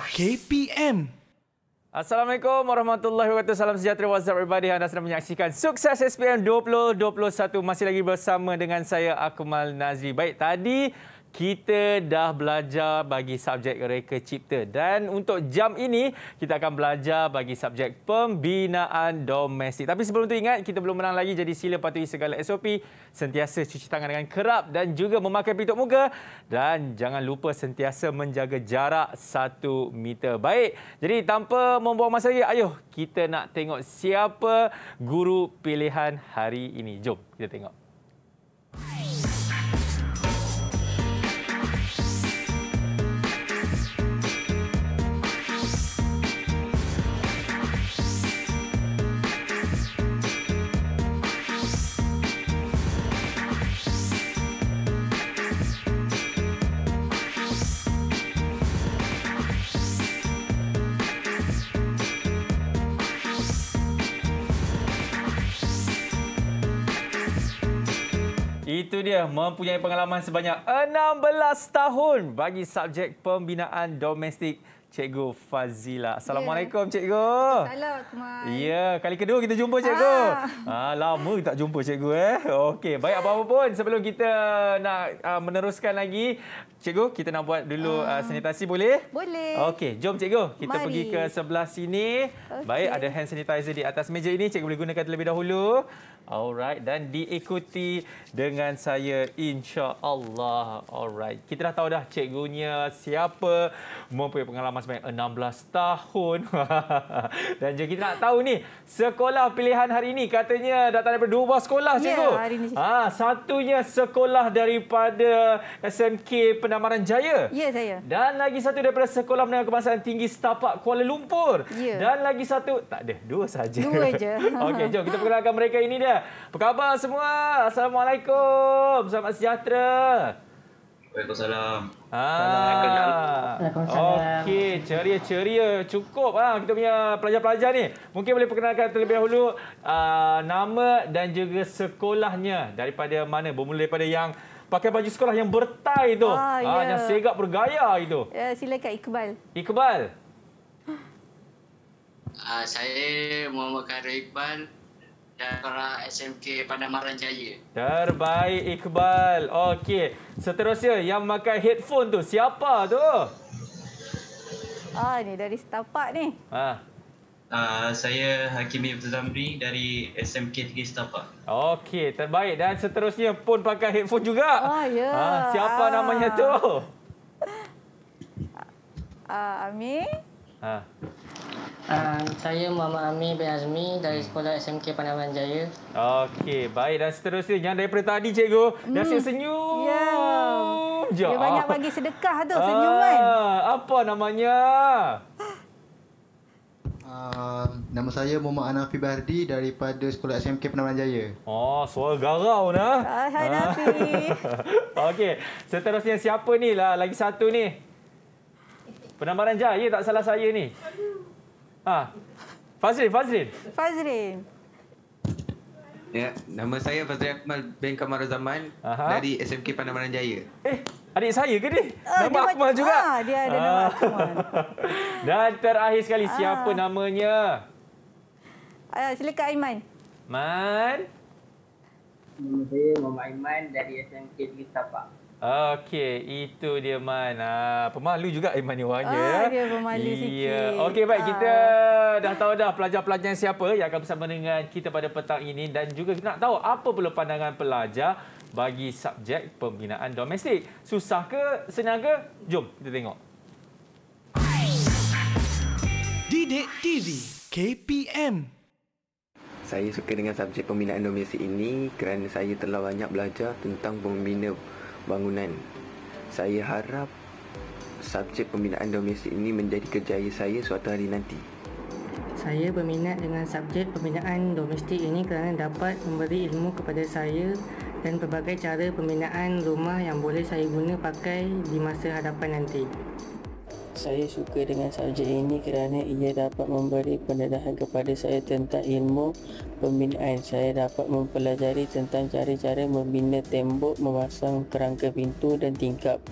KPM. Assalamualaikum warahmatullahi wabarakatuh. Salam sejahtera what's up everybody. Anda sedang menyaksikan Sukses SPM 2021. Masih lagi bersama dengan saya Akmal Nazri. Baik, tadi kita dah belajar bagi subjek reka cipta dan untuk jam ini kita akan belajar bagi subjek pembinaan domestik. Tapi sebelum tu ingat kita belum menang lagi jadi sila patuhi segala SOP, sentiasa cuci tangan dengan kerap dan juga memakai pelitup muka dan jangan lupa sentiasa menjaga jarak satu meter. Baik. Jadi tanpa membuang masa lagi, ayuh kita nak tengok siapa guru pilihan hari ini. Jom kita tengok. itu dia mempunyai pengalaman sebanyak 16 tahun bagi subjek pembinaan domestik Cikgu Fazila. Assalamualaikum yeah. cikgu. Assalamualaikum. Ya, yeah, kali kedua kita jumpa ah. cikgu. Ah, ah lama tak jumpa cikgu eh. Okey, baik apa-apa pun sebelum kita nak uh, meneruskan lagi, cikgu kita nak buat dulu uh, uh, sanitasi boleh? Boleh. Okey, jom cikgu. Kita Mari. pergi ke sebelah sini. Okay. Baik, ada hand sanitizer di atas meja ini cikgu boleh gunakan terlebih dahulu. Alright dan diikuti dengan saya insya-Allah. Alright. Kita dah tahu dah cikgunya siapa mempunyai pengalaman sebanyak 16 tahun. dan juga kita nak tahu ni sekolah pilihan hari ini katanya datang daripada dua buah sekolah ya, cikgu. Ya, Ah, ha, satunya sekolah daripada SMK Pendamaran Jaya. Ya, saya. Dan lagi satu daripada Sekolah Menengah Kebangsaan Tinggi Setapak Kuala Lumpur. Ya. Dan lagi satu, tak ada, dua saja. Dua aja. Okey, jom kita perkenalkan mereka ini dia. Apa khabar semua? Assalamualaikum. Selamat sejahtera. Waalaikumsalam. Ah. Okey, ceria-ceria cukup ah kita punya pelajar-pelajar ni. Mungkin boleh perkenalkan terlebih dahulu uh, nama dan juga sekolahnya daripada mana? Bermula daripada yang pakai baju sekolah yang bertai tu. Ah, ah yeah. yang segak bergaya itu. Ya, yeah, silakan Iqbal. Iqbal. Uh, saya Muhammad Khairul Iqbal SMK Padang Maran Jaya. Terbaik Iqbal. Okey, seterusnya yang makan headphone tu siapa tu? Ah, ni dari setapak ni. Ha. Ah. Uh, saya Hakim Ibn Zamri dari SMK 3 Setapak. Okey, terbaik. Dan seterusnya pun pakai headphone juga. Oh, ya. Yeah. Ha, uh, siapa ah. namanya tu? Uh, ah. ah, Amir. Uh. Ha. Ah, saya Mama Ami bin Azmi dari hmm. sekolah SMK Pandaman Jaya. Okey, baik dan seterusnya yang daripada tadi cikgu hmm. dah senyum. Ya. Yeah. Dia banyak ah. bagi sedekah tu, ah, senyuman. apa namanya? Uh, nama saya Mama Anafi Bardi daripada Sekolah SMK Penaman Jaya. Oh, suara garau nah. Hai, hai Nafi. Okey, seterusnya siapa ni lah? Lagi satu ni. Penambaran Jaya tak salah saya ni. Ah. Fazri, Fazri, Fazri. Ya, nama saya Fazri Akmal bin Kamaruzaman dari SMK Pandamaran Jaya. Eh, adik saya ke ni? Uh, ah, nama dia Akmal juga. Ah, dia ada nama ah. Akmal. Dan terakhir sekali ah. siapa namanya? Ah, uh, silakan Aiman. Man. Nama saya Muhammad Aiman dari SMK Negeri Sabah. Okey, itu dia Man. Ah, pemalu juga Iman ni orangnya. Ah, dia pemalu yeah. sikit. Okey, baik. Kita ah. dah tahu dah pelajar-pelajar siapa yang akan bersama dengan kita pada petang ini. Dan juga kita nak tahu apa pula pandangan pelajar bagi subjek pembinaan domestik. Susah ke? Senang ke? Jom kita tengok. Didik TV KPM saya suka dengan subjek pembinaan domestik ini kerana saya telah banyak belajar tentang pembinaan bangunan. Saya harap subjek pembinaan domestik ini menjadi kerjaya saya suatu hari nanti. Saya berminat dengan subjek pembinaan domestik ini kerana dapat memberi ilmu kepada saya dan pelbagai cara pembinaan rumah yang boleh saya guna pakai di masa hadapan nanti. Saya suka dengan subjek ini kerana ia dapat memberi pendedahan kepada saya tentang ilmu pembinaan saya dapat mempelajari tentang cara-cara membina tembok, memasang kerangka pintu dan tingkap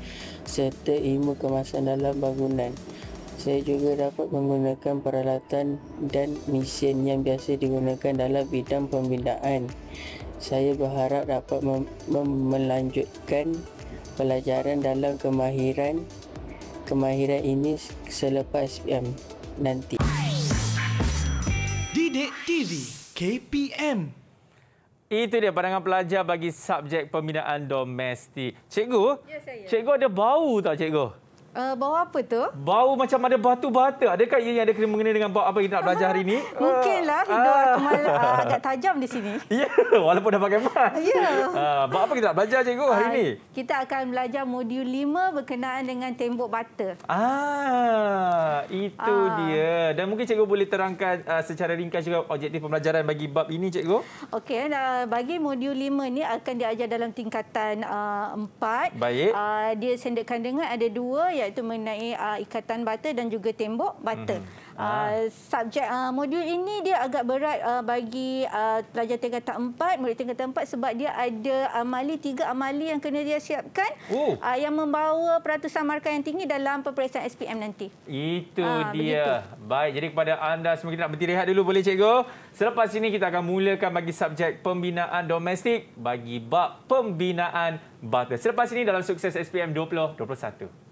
serta ilmu kemasan dalam bangunan. Saya juga dapat menggunakan peralatan dan mesin yang biasa digunakan dalam bidang pembinaan. Saya berharap dapat mem- melanjutkan pelajaran dalam kemahiran kemahiran ini selepas SPM nanti. Didik TV KPM. Itu dia pandangan pelajar bagi subjek pembinaan domestik. Cikgu, ya, saya. cikgu ada bau tak cikgu? Uh, bau apa tu? Bau macam ada batu bata. Adakah ia yang ada kena mengenai dengan bau apa yang nak belajar hari ini? Ah, mungkinlah uh, hidung uh, agak tajam di sini. Ya, yeah, walaupun dah pakai mask. Ya. Yeah. Uh, bau apa kita nak belajar cikgu hari uh, ah, ini? Kita akan belajar modul 5 berkenaan dengan tembok bata. Ah, itu uh. dia. Dan mungkin cikgu boleh terangkan uh, secara ringkas juga objektif pembelajaran bagi bab ini cikgu. Okey, uh, bagi modul 5 ini akan diajar dalam tingkatan uh, 4. Baik. Uh, dia sendekkan dengan ada dua yang iaitu mengenai uh, ikatan bata dan juga tembok bata. Mm -hmm. Uh, ah. subjek uh, modul ini dia agak berat uh, bagi uh, pelajar tingkat 4, murid tingkat 4 sebab dia ada amali, tiga amali yang kena dia siapkan oh. uh, yang membawa peratusan markah yang tinggi dalam peperiksaan SPM nanti. Itu uh, dia. Begitu. Baik, jadi kepada anda semua kita nak berhenti rehat dulu boleh cikgu? Selepas ini kita akan mulakan bagi subjek pembinaan domestik bagi bab pembinaan bata. Selepas ini dalam sukses SPM 2021.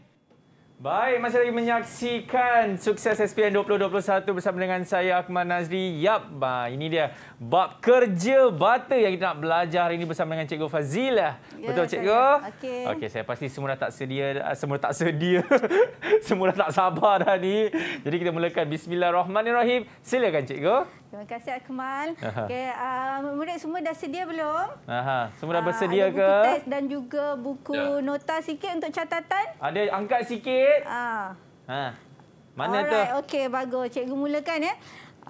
Baik, masih lagi menyaksikan sukses SPN 2021 bersama dengan saya Akmal Nazri. Yap, ini dia bab kerja bata yang kita nak belajar hari ini bersama dengan Cikgu Fazilah. Ya, Betul Cikgu? Okey. Okey, saya pasti semua dah tak sedia, ah, semua tak sedia. semua dah tak sabar dah ni. Jadi kita mulakan Bismillahirrahmanirrahim. Silakan Cikgu. Terima kasih Akmal. Okay, uh, murid semua dah sedia belum? Aha, semua dah uh, bersedia uh, ke? Buku dan juga buku ya. nota sikit untuk catatan? Ada angkat sikit. Ah. Uh. Ha. Mana Alright, tu? Okey, bagus. Cikgu mulakan ya.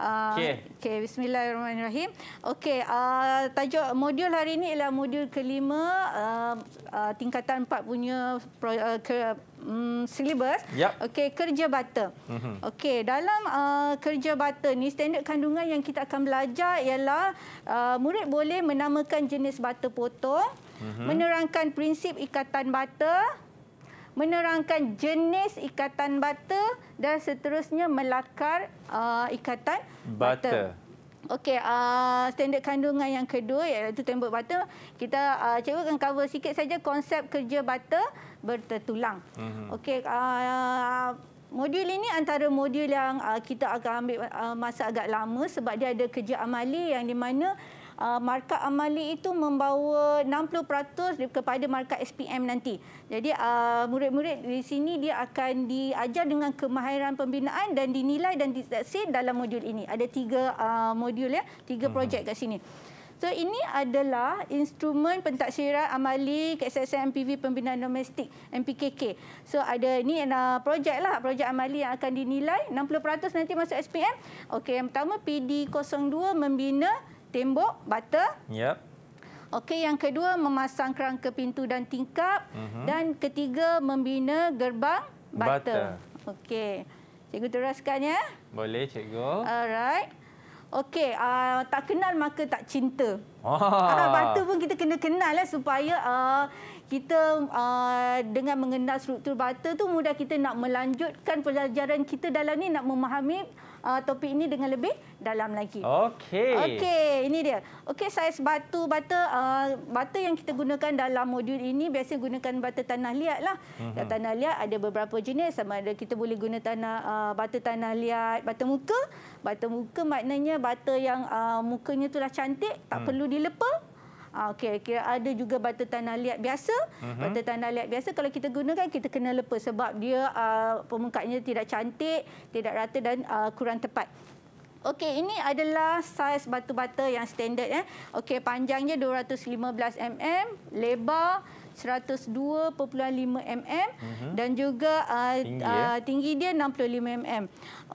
Ah, okey. Okey, bismillahirrahmanirrahim. Okey, uh, tajuk modul hari ini ialah modul kelima uh, uh, tingkatan 4 punya pro, uh, ke, um, syllabus. Yep. Okey, kerja bata. Mm -hmm. Okey, dalam uh, kerja bata ni standard kandungan yang kita akan belajar ialah uh, murid boleh menamakan jenis bata potong, mm -hmm. menerangkan prinsip ikatan bata, menerangkan jenis ikatan bata dan seterusnya melakar uh, ikatan bata. Okey, uh, standard kandungan yang kedua iaitu tembok bata. Kita uh, cikgu akan cover sikit saja konsep kerja bata bertetulang. Mm -hmm. Okey, uh, Modul ini antara modul yang uh, kita akan ambil uh, masa agak lama sebab dia ada kerja amali yang di mana Uh, markah amali itu membawa 60% kepada markah SPM nanti. Jadi uh, murid-murid di sini dia akan diajar dengan kemahiran pembinaan dan dinilai dan disaksir dalam modul ini. Ada tiga uh, modul, ya, tiga hmm. projek kat sini. So ini adalah instrumen pentaksiran amali KSSM MPV pembinaan domestik MPKK. So ada ini adalah projek lah, projek amali yang akan dinilai 60% nanti masuk SPM. Okey, yang pertama PD02 membina tembok bata. Yep. Okey, yang kedua memasang kerangka pintu dan tingkap mm-hmm. dan ketiga membina gerbang bata. Okey. Cikgu teruskan ya. Boleh cikgu. Alright. Okey, uh, tak kenal maka tak cinta. Ah, ah batu pun kita kena kenal lah supaya uh, kita uh, dengan mengenal struktur batu tu mudah kita nak melanjutkan pelajaran kita dalam ni nak memahami uh, topik ini dengan lebih dalam lagi. Okey. Okey, ini dia. Okey, saiz batu bata uh, bata yang kita gunakan dalam modul ini biasa gunakan bata tanah liat lah. Mm -hmm. Tanah liat ada beberapa jenis sama ada kita boleh guna tanah uh, bata tanah liat, bata muka. Bata muka maknanya bata yang uh, mukanya itulah cantik, tak mm. perlu dilepa, Ah, okey, okay. ada juga bata tanah liat biasa. Uh mhm. -huh. Bata tanah liat biasa kalau kita gunakan kita kena lepas sebab dia uh, permukaannya tidak cantik, tidak rata dan uh, kurang tepat. Okey, ini adalah saiz batu-bata yang standard eh. Okey, panjangnya 215 mm, lebar 102.5 mm uh mhm. -huh. dan juga uh, tinggi, uh, tinggi dia 65 mm.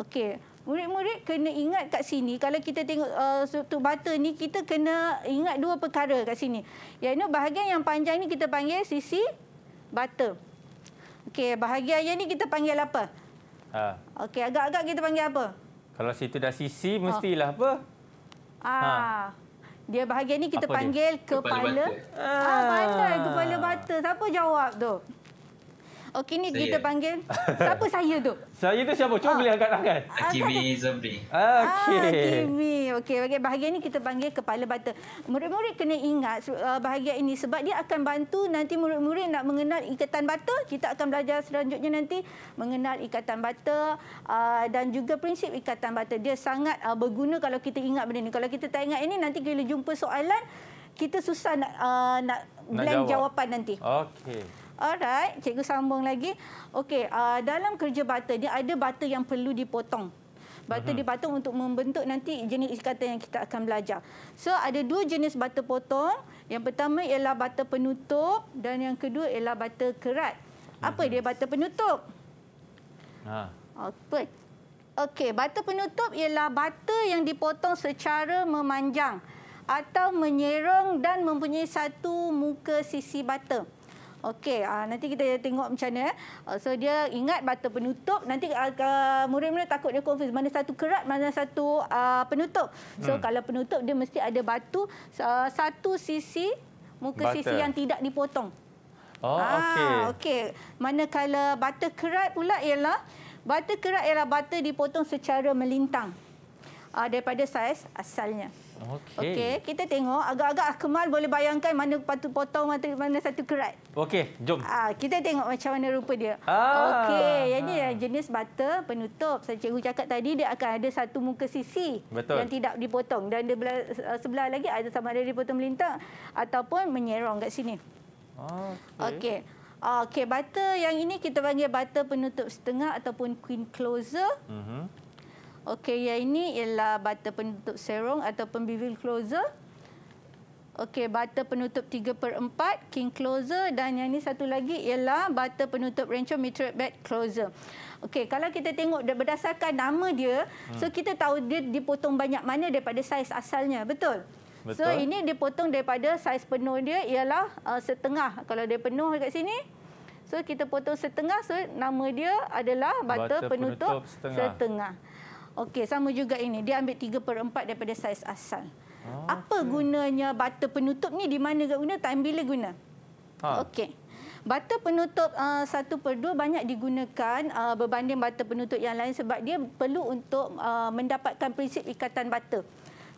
Okey murid-murid kena ingat kat sini kalau kita tengok struktur uh, bata ni kita kena ingat dua perkara kat sini iaitu bahagian yang panjang ni kita panggil sisi bata okey bahagian yang ni kita panggil apa ha okey agak-agak kita panggil apa kalau situ dah sisi oh. mestilah ha. apa ha, ha. Dia bahagian ni kita apa panggil dia? kepala. kepala ah, mana kepala bata? Siapa jawab tu? Okey ni kita panggil siapa saya tu? Saya tu siapa? Cuba oh. boleh angkat tangan. Akimi Zambi. Okey. Ah, Kimi, Okey, Bagi bahagian ni kita panggil kepala batu. Murid-murid kena ingat uh, bahagian ini sebab dia akan bantu nanti murid-murid nak mengenal ikatan batu. Kita akan belajar selanjutnya nanti mengenal ikatan batu uh, dan juga prinsip ikatan batu Dia sangat uh, berguna kalau kita ingat benda ni. Kalau kita tak ingat ini nanti kita jumpa soalan kita susah nak uh, nak blend jawapan nanti. Okey. Alright, cikgu sambung lagi. Okey, uh, dalam kerja butter ni ada butter yang perlu dipotong. Butter uh mhm. -huh. dipotong untuk membentuk nanti jenis ikatan yang kita akan belajar. So, ada dua jenis butter potong. Yang pertama ialah butter penutup dan yang kedua ialah butter kerat. Apa uh mhm. -huh. dia butter penutup? Ha. Uh. Apa? Okey, butter penutup ialah butter yang dipotong secara memanjang atau menyerong dan mempunyai satu muka sisi butter. Okey, uh, nanti kita tengok macam mana. Uh, so dia ingat batu penutup. Nanti ah, murid-murid takut dia confuse. Mana satu kerat, mana satu uh, penutup. So hmm. kalau penutup, dia mesti ada batu. Uh, satu sisi, muka butter. sisi yang tidak dipotong. Oh, ah, okey. Okey. Manakala batu kerat pula ialah, batu kerat ialah batu dipotong secara melintang. Uh, daripada saiz asalnya. Okey. Okey, kita tengok agak-agak Akmal boleh bayangkan mana patu potong mata mana satu kerat. Okey, jom. Ah, kita tengok macam mana rupa dia. Ah. Okey, ini ah. jenis butter penutup. Saya cikgu cakap tadi dia akan ada satu muka sisi Betul. yang tidak dipotong dan dia belah, eh, sebelah lagi ada sama ada dipotong melintang ataupun menyerong kat sini. Okey. Okay. Okey, butter yang ini kita panggil butter penutup setengah ataupun queen closer. Uh mhm. -huh. Okey, yang ini ialah butter penutup serong atau pembibir closer. Okey, butter penutup 3/4 king closer dan yang ini satu lagi ialah butter penutup Rancho Mitre bed closer. Okey, kalau kita tengok berdasarkan nama dia, hmm. so kita tahu dia dipotong banyak mana daripada saiz asalnya, betul? betul? So ini dipotong daripada saiz penuh dia ialah uh, setengah. Kalau dia penuh dekat sini, so kita potong setengah, so nama dia adalah butter, butter penutup, penutup setengah. setengah. Okey, sama juga ini. Dia ambil 3 per 4 daripada saiz asal. Oh, Apa gunanya butter penutup ni? Di mana guna? Time bila guna? Ha. Okey. Butter penutup uh, ah, 1 per 2 banyak digunakan uh, berbanding butter penutup yang lain sebab dia perlu untuk uh, mendapatkan prinsip ikatan butter.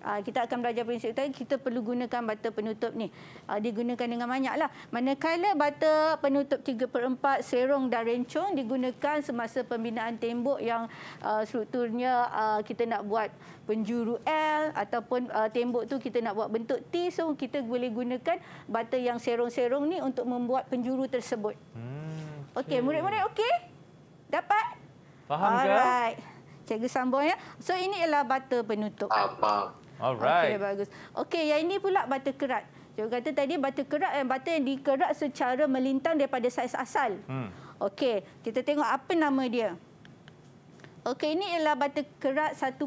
Ah, kita akan belajar prinsip tadi kita perlu gunakan bata penutup ni. Uh, digunakan dengan banyaklah. Manakala bata penutup 3/4 serong dan rencung digunakan semasa pembinaan tembok yang uh, strukturnya uh, kita nak buat penjuru L ataupun uh, tembok tu kita nak buat bentuk T so kita boleh gunakan bata yang serong-serong ni untuk membuat penjuru tersebut. Hmm. Okey, okay, murid-murid okey? Dapat? Faham ke? Alright. Cikgu sambung ya. So ini ialah bata penutup. Apa? Alright. Okey bagus. Okey yang ini pula butter kerat. Cikgu kata tadi butter kerat yang eh, butter yang dikerat secara melintang daripada saiz asal. Hmm. Okey, kita tengok apa nama dia. Okey, ini ialah butter kerat 1/4.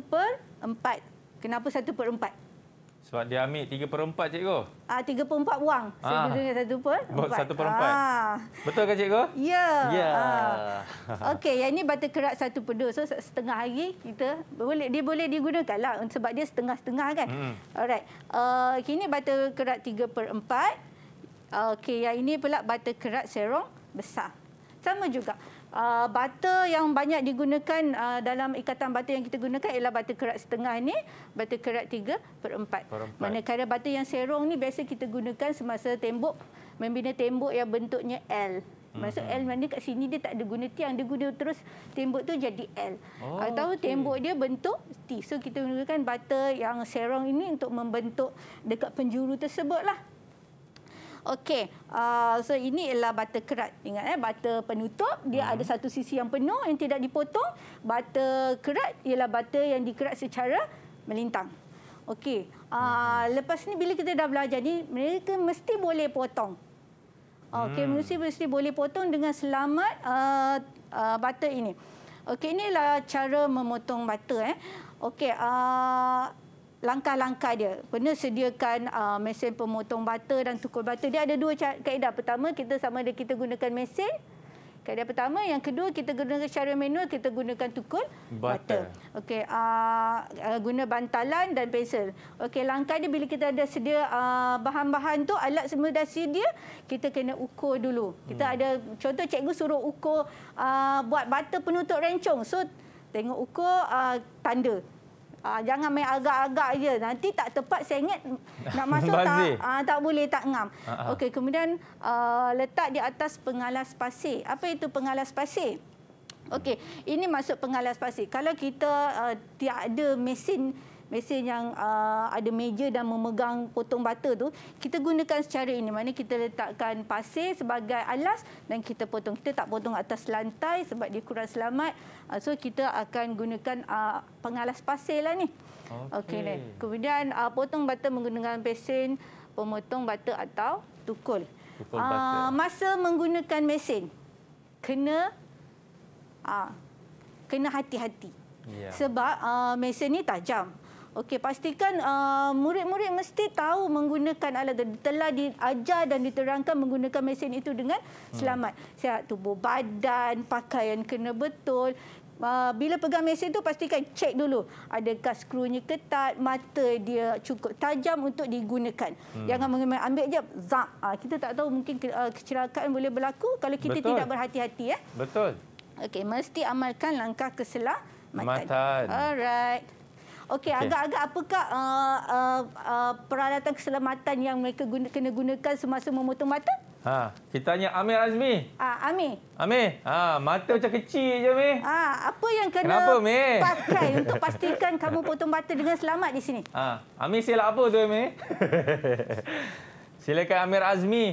Kenapa 1/4? Sebab dia ambil tiga per empat, cikgu. Ah, tiga per empat wang. Ah. Saya ah. satu per empat. Satu per empat. Ah. Betul ke cikgu? Ya. Yeah. Ah. Okey, yang ini butter kerak satu per dua. So, setengah lagi kita boleh dia boleh digunakan lah. Sebab dia setengah-setengah kan. Hmm. Alright. Uh, ah, kini butter kerak tiga per empat. Okey, yang ini pula butter kerak serong besar. Sama juga. Uh, butter yang banyak digunakan uh, dalam ikatan butter yang kita gunakan ialah butter kerat setengah ini, butter kerat tiga per 4. Manakala butter yang serong ni biasa kita gunakan semasa tembok, membina tembok yang bentuknya L. Maksud mhm. L mana kat sini dia tak ada guna tiang, dia guna terus tembok tu jadi L. Oh, Atau ah, okay. tembok dia bentuk T. So kita gunakan butter yang serong ini untuk membentuk dekat penjuru tersebut lah. Okey, uh, so ini ialah butter kerat. Ingat eh, butter penutup. Dia hmm. ada satu sisi yang penuh yang tidak dipotong. Butter kerat ialah butter yang dikerat secara melintang. Okey, uh, hmm. lepas ni bila kita dah belajar ni, mereka mesti boleh potong. Okey, hmm. mesti, mesti boleh potong dengan selamat uh, uh, butter ini. Okey, inilah cara memotong butter. Eh. Okey, uh, langkah-langkah dia. Pernah sediakan uh, mesin pemotong bata dan tukul bata. Dia ada dua kaedah. Pertama, kita sama ada kita gunakan mesin. Kaedah pertama. Yang kedua, kita gunakan secara manual, kita gunakan tukul bata. Okey, uh, uh, guna bantalan dan pensel. Okey, langkah dia bila kita ada sedia uh, bahan-bahan uh, tu, alat semua dah sedia, kita kena ukur dulu. Kita hmm. ada, contoh cikgu suruh ukur uh, buat bata penutup rencong. So, tengok ukur uh, tanda. Ah jangan main agak-agak je. Nanti tak tepat sengit nak masuk tak uh, tak boleh tak ngam. Uh ah, -huh. Ah. Okey, kemudian uh, letak di atas pengalas pasir. Apa itu pengalas pasir? Okey, ini masuk pengalas pasir. Kalau kita uh, tiada mesin mesin yang uh, ada meja dan memegang potong butter tu kita gunakan secara ini maknanya kita letakkan pasir sebagai alas dan kita potong kita tak potong atas lantai sebab dia kurang selamat uh, so kita akan gunakan uh, pengalas pasir lah ni okey okay, kemudian uh, potong butter menggunakan mesin pemotong butter atau tukul tukul uh, masa menggunakan mesin kena uh, kena hati-hati Yeah. Sebab uh, mesin ni tajam. Okey, pastikan uh, murid-murid uh, mesti tahu menggunakan alat telah diajar dan diterangkan menggunakan mesin itu dengan hmm. selamat. Hmm. Sihat tubuh badan, pakaian kena betul. Uh, bila pegang mesin itu pastikan cek dulu adakah skrunya ketat, mata dia cukup tajam untuk digunakan. Hmm. Jangan mengambil ambil je zak. Uh, kita tak tahu mungkin ke, uh, kecelakaan boleh berlaku kalau kita betul. tidak berhati-hati ya. Betul. Okey, mesti amalkan langkah keselamatan. Alright. Okey, okay. agak-agak apakah uh, uh, uh, peralatan keselamatan yang mereka guna, kena gunakan semasa memotong mata? Ha, kita tanya Amir Azmi. Ah, ha, Amir. Amir, ha, mata macam kecil je, Amir. Ha, apa yang kena Kenapa, Amir? pakai untuk pastikan kamu potong mata dengan selamat di sini? Ha, Amir silap apa tu, Amir? Silakan Amir Azmi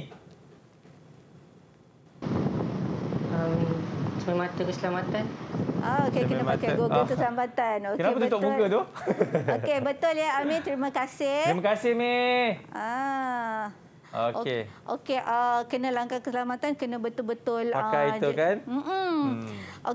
permata keselamatan. Ah, okay kena pakai gogol ah. keselamatan. Okay, Kenapa betul. tutup muka tu? Okey, betul ya Amir terima kasih. Terima kasih Mi. Ah. Okey. Okey, uh, kena langkah keselamatan kena betul-betul ah, pakai uh, itu kan? Mm -mm. hmm.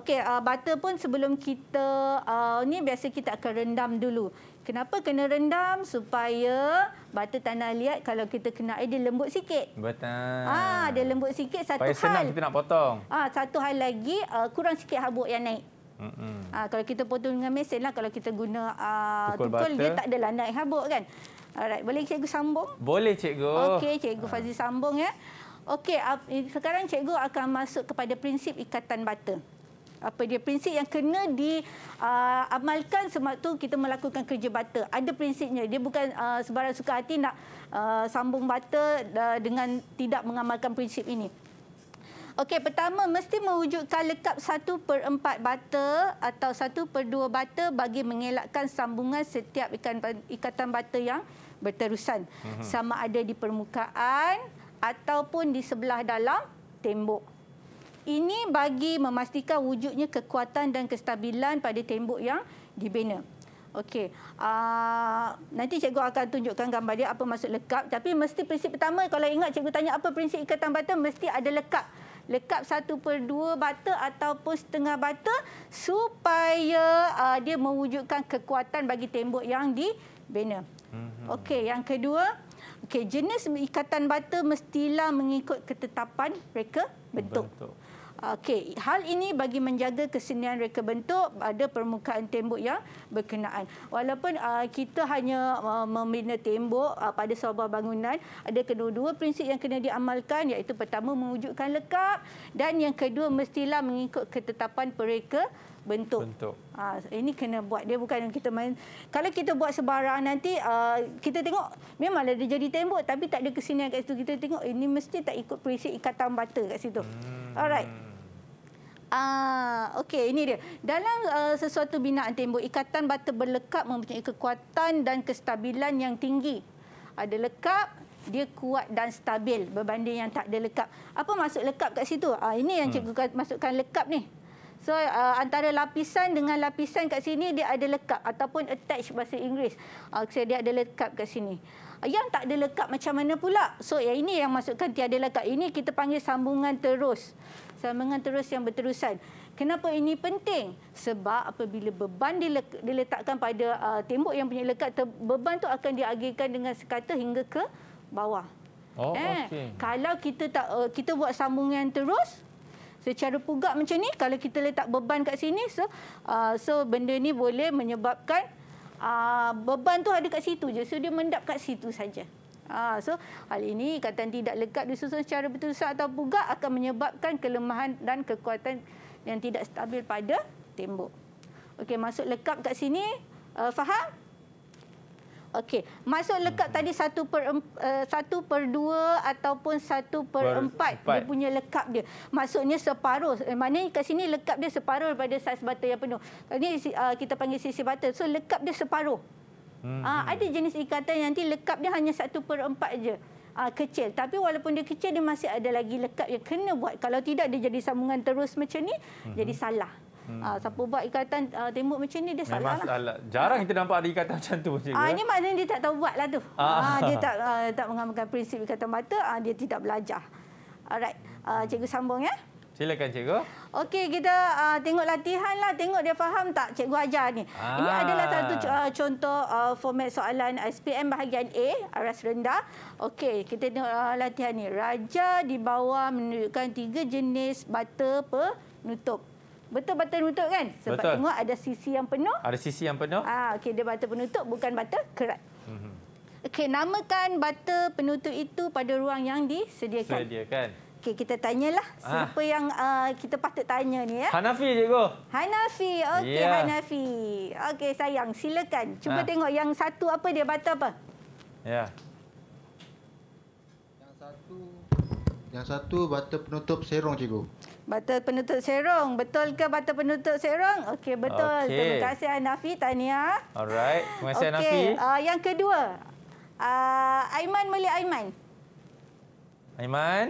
Okey, uh, butter pun sebelum kita uh, ni biasa kita akan rendam dulu. Kenapa kena rendam? Supaya batu tanah liat kalau kita kena air, dia lembut sikit. Betul. Ah, dia lembut sikit, satu Supaya hal. Supaya senang kita nak potong. Ah, satu hal lagi, uh, kurang sikit habuk yang naik. Mm -hmm. ah, kalau kita potong dengan mesin, lah, kalau kita guna uh, tukul, tukul dia tak adalah naik habuk kan. Alright, boleh cikgu sambung? Boleh cikgu. Okey, cikgu ah. Fazil sambung ya. Okey, uh, sekarang cikgu akan masuk kepada prinsip ikatan butter apa dia prinsip yang kena diamalkan uh, semata kita melakukan kerja bata. Ada prinsipnya. Dia bukan uh, sebarang suka hati nak uh, sambung bata uh, dengan tidak mengamalkan prinsip ini. Okey, pertama mesti mewujudkan lekap 1 per 4 bata atau 1 per 2 bata bagi mengelakkan sambungan setiap ikatan bata yang berterusan. Mhm. Sama ada di permukaan ataupun di sebelah dalam tembok. Ini bagi memastikan wujudnya kekuatan dan kestabilan pada tembok yang dibina. Okey, uh, nanti cikgu akan tunjukkan gambar dia apa maksud lekap. Tapi mesti prinsip pertama, kalau ingat cikgu tanya apa prinsip ikatan bata, mesti ada lekap. Lekap satu per dua bata ataupun setengah bata supaya uh, dia mewujudkan kekuatan bagi tembok yang dibina. Mhm. Okey, yang kedua, okay, jenis ikatan bata mestilah mengikut ketetapan mereka bentuk. bentuk. Okey, hal ini bagi menjaga kesenian reka bentuk ada permukaan tembok yang berkenaan. Walaupun uh, kita hanya uh, membina tembok uh, pada sebuah bangunan, ada kedua-dua prinsip yang kena diamalkan iaitu pertama mewujudkan lekap dan yang kedua mestilah mengikut ketetapan pereka bentuk. bentuk. Ha, ini kena buat. Dia bukan kita main. Kalau kita buat sebarang nanti, uh, kita tengok memanglah dia jadi tembok. Tapi tak ada kesinian kat situ. Kita tengok eh, ini mesti tak ikut prinsip ikatan bata kat situ. Hmm. Alright. Ah, okey ini dia. Dalam uh, sesuatu binaan tembok ikatan bata berlekap mempunyai kekuatan dan kestabilan yang tinggi. Ada lekap, dia kuat dan stabil berbanding yang tak ada lekap. Apa maksud lekap kat situ? Ah ini yang hmm. cikgu masukkan lekap ni. So uh, antara lapisan dengan lapisan kat sini dia ada lekap ataupun attach bahasa Inggeris. Uh, so dia ada lekap kat sini. Ah, yang tak ada lekap macam mana pula? So yang ini yang masukkan tiada lekap. Ini kita panggil sambungan terus. Sambungan terus yang berterusan. Kenapa ini penting? Sebab apabila beban diletakkan pada uh, tembok yang punya lekap, beban tu akan diagihkan dengan sekata hingga ke bawah. Oh, eh, okay. Kalau kita tak uh, kita buat sambungan terus, secara pugak macam ni kalau kita letak beban kat sini so uh, so benda ni boleh menyebabkan uh, beban tu ada kat situ je so dia mendap kat situ saja Ah, so hal ini ikatan tidak lekat disusun secara betul sah atau pugak akan menyebabkan kelemahan dan kekuatan yang tidak stabil pada tembok. Okey, masuk lekap kat sini. Uh, faham? Okey, maksud lekap tadi satu per, eh, satu per dua ataupun satu per, per 4, 4 dia punya lekap dia. Maksudnya separuh. Eh, maknanya kat sini lekap dia separuh daripada saiz butter yang penuh. Ini eh, kita panggil sisi butter. So lekap dia separuh. Hmm. Aa, ah, hmm. ada jenis ikatan yang nanti lekap dia hanya satu per empat je. Aa, ah, kecil. Tapi walaupun dia kecil, dia masih ada lagi lekap yang kena buat. Kalau tidak, dia jadi sambungan terus macam ni. Hmm. Jadi salah. Hmm. Ah, siapa buat ikatan uh, tembok macam ni dia salah. Memang lah. jarang kita nampak ada ikatan macam tu cikgu. Ah, ini eh. maknanya dia tak tahu buat lah tu. Ah. ah dia tak uh, tak mengamalkan prinsip ikatan mata, ah, dia tidak belajar. Alright, uh, cikgu sambung ya. Silakan cikgu. Okey, kita uh, tengok latihan lah. Tengok dia faham tak cikgu ajar ni. Ah. Ini adalah satu uh, contoh uh, format soalan SPM bahagian A, aras rendah. Okey, kita tengok uh, latihan ni. Raja di bawah menunjukkan tiga jenis bata penutup. Betul butter penutup kan? Sebab Betul. tengok ada sisi yang penuh. Ada sisi yang penuh. Ah, okay, dia butter penutup bukan butter kerat. Mhm. Okey, namakan butter penutup itu pada ruang yang disediakan. Sediakan. Okey, kita tanyalah ah. siapa ah. yang uh, kita patut tanya ni ya. Hanafi cikgu. Hanafi. okay yeah. Hanafi. okay sayang, silakan. Cuba ah. tengok yang satu apa dia butter apa? Ya. Yeah. Yang satu Yang satu butter penutup serong cikgu. Batal penutup serong. Betul ke batal penutup serong? Okey, betul. Okay. Terima kasih Anafi, Tania. Alright. Terima kasih okay. Anafi. Uh, yang kedua. Uh, Aiman boleh Aiman. Aiman?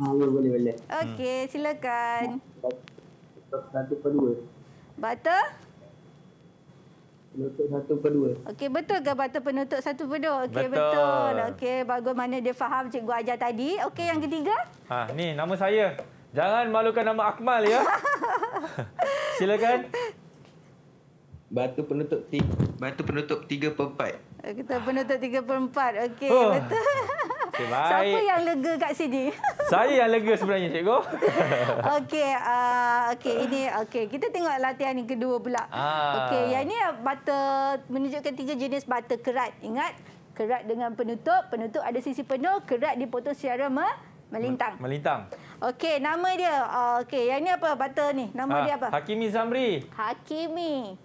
Boleh, boleh, boleh. Okey, silakan. Batal penutup. Batal? penutup satu per Okey betul ke batu penutup satu per dua? Okey betul. betul. Okey bagus mana dia faham cikgu ajar tadi. Okey yang ketiga? Ha ni nama saya. Jangan malukan nama Akmal ya. Silakan. Batu penutup tiga, batu penutup 3/4. Kita penutup 3/4. Okey oh. betul. Okey, baik. Siapa yang lega kat sini? Saya yang lega sebenarnya, cikgu. Okey, uh, okey ini okey. Kita tengok latihan yang kedua pula. Ah. Okey, yang ini butter menunjukkan tiga jenis butter kerat. Ingat, kerat dengan penutup, penutup ada sisi penuh, kerat dipotong secara me melintang. Melintang. Okey, nama dia. Uh, okey, yang ini apa butter ni? Nama ah, dia apa? Hakimi Zamri. Hakimi.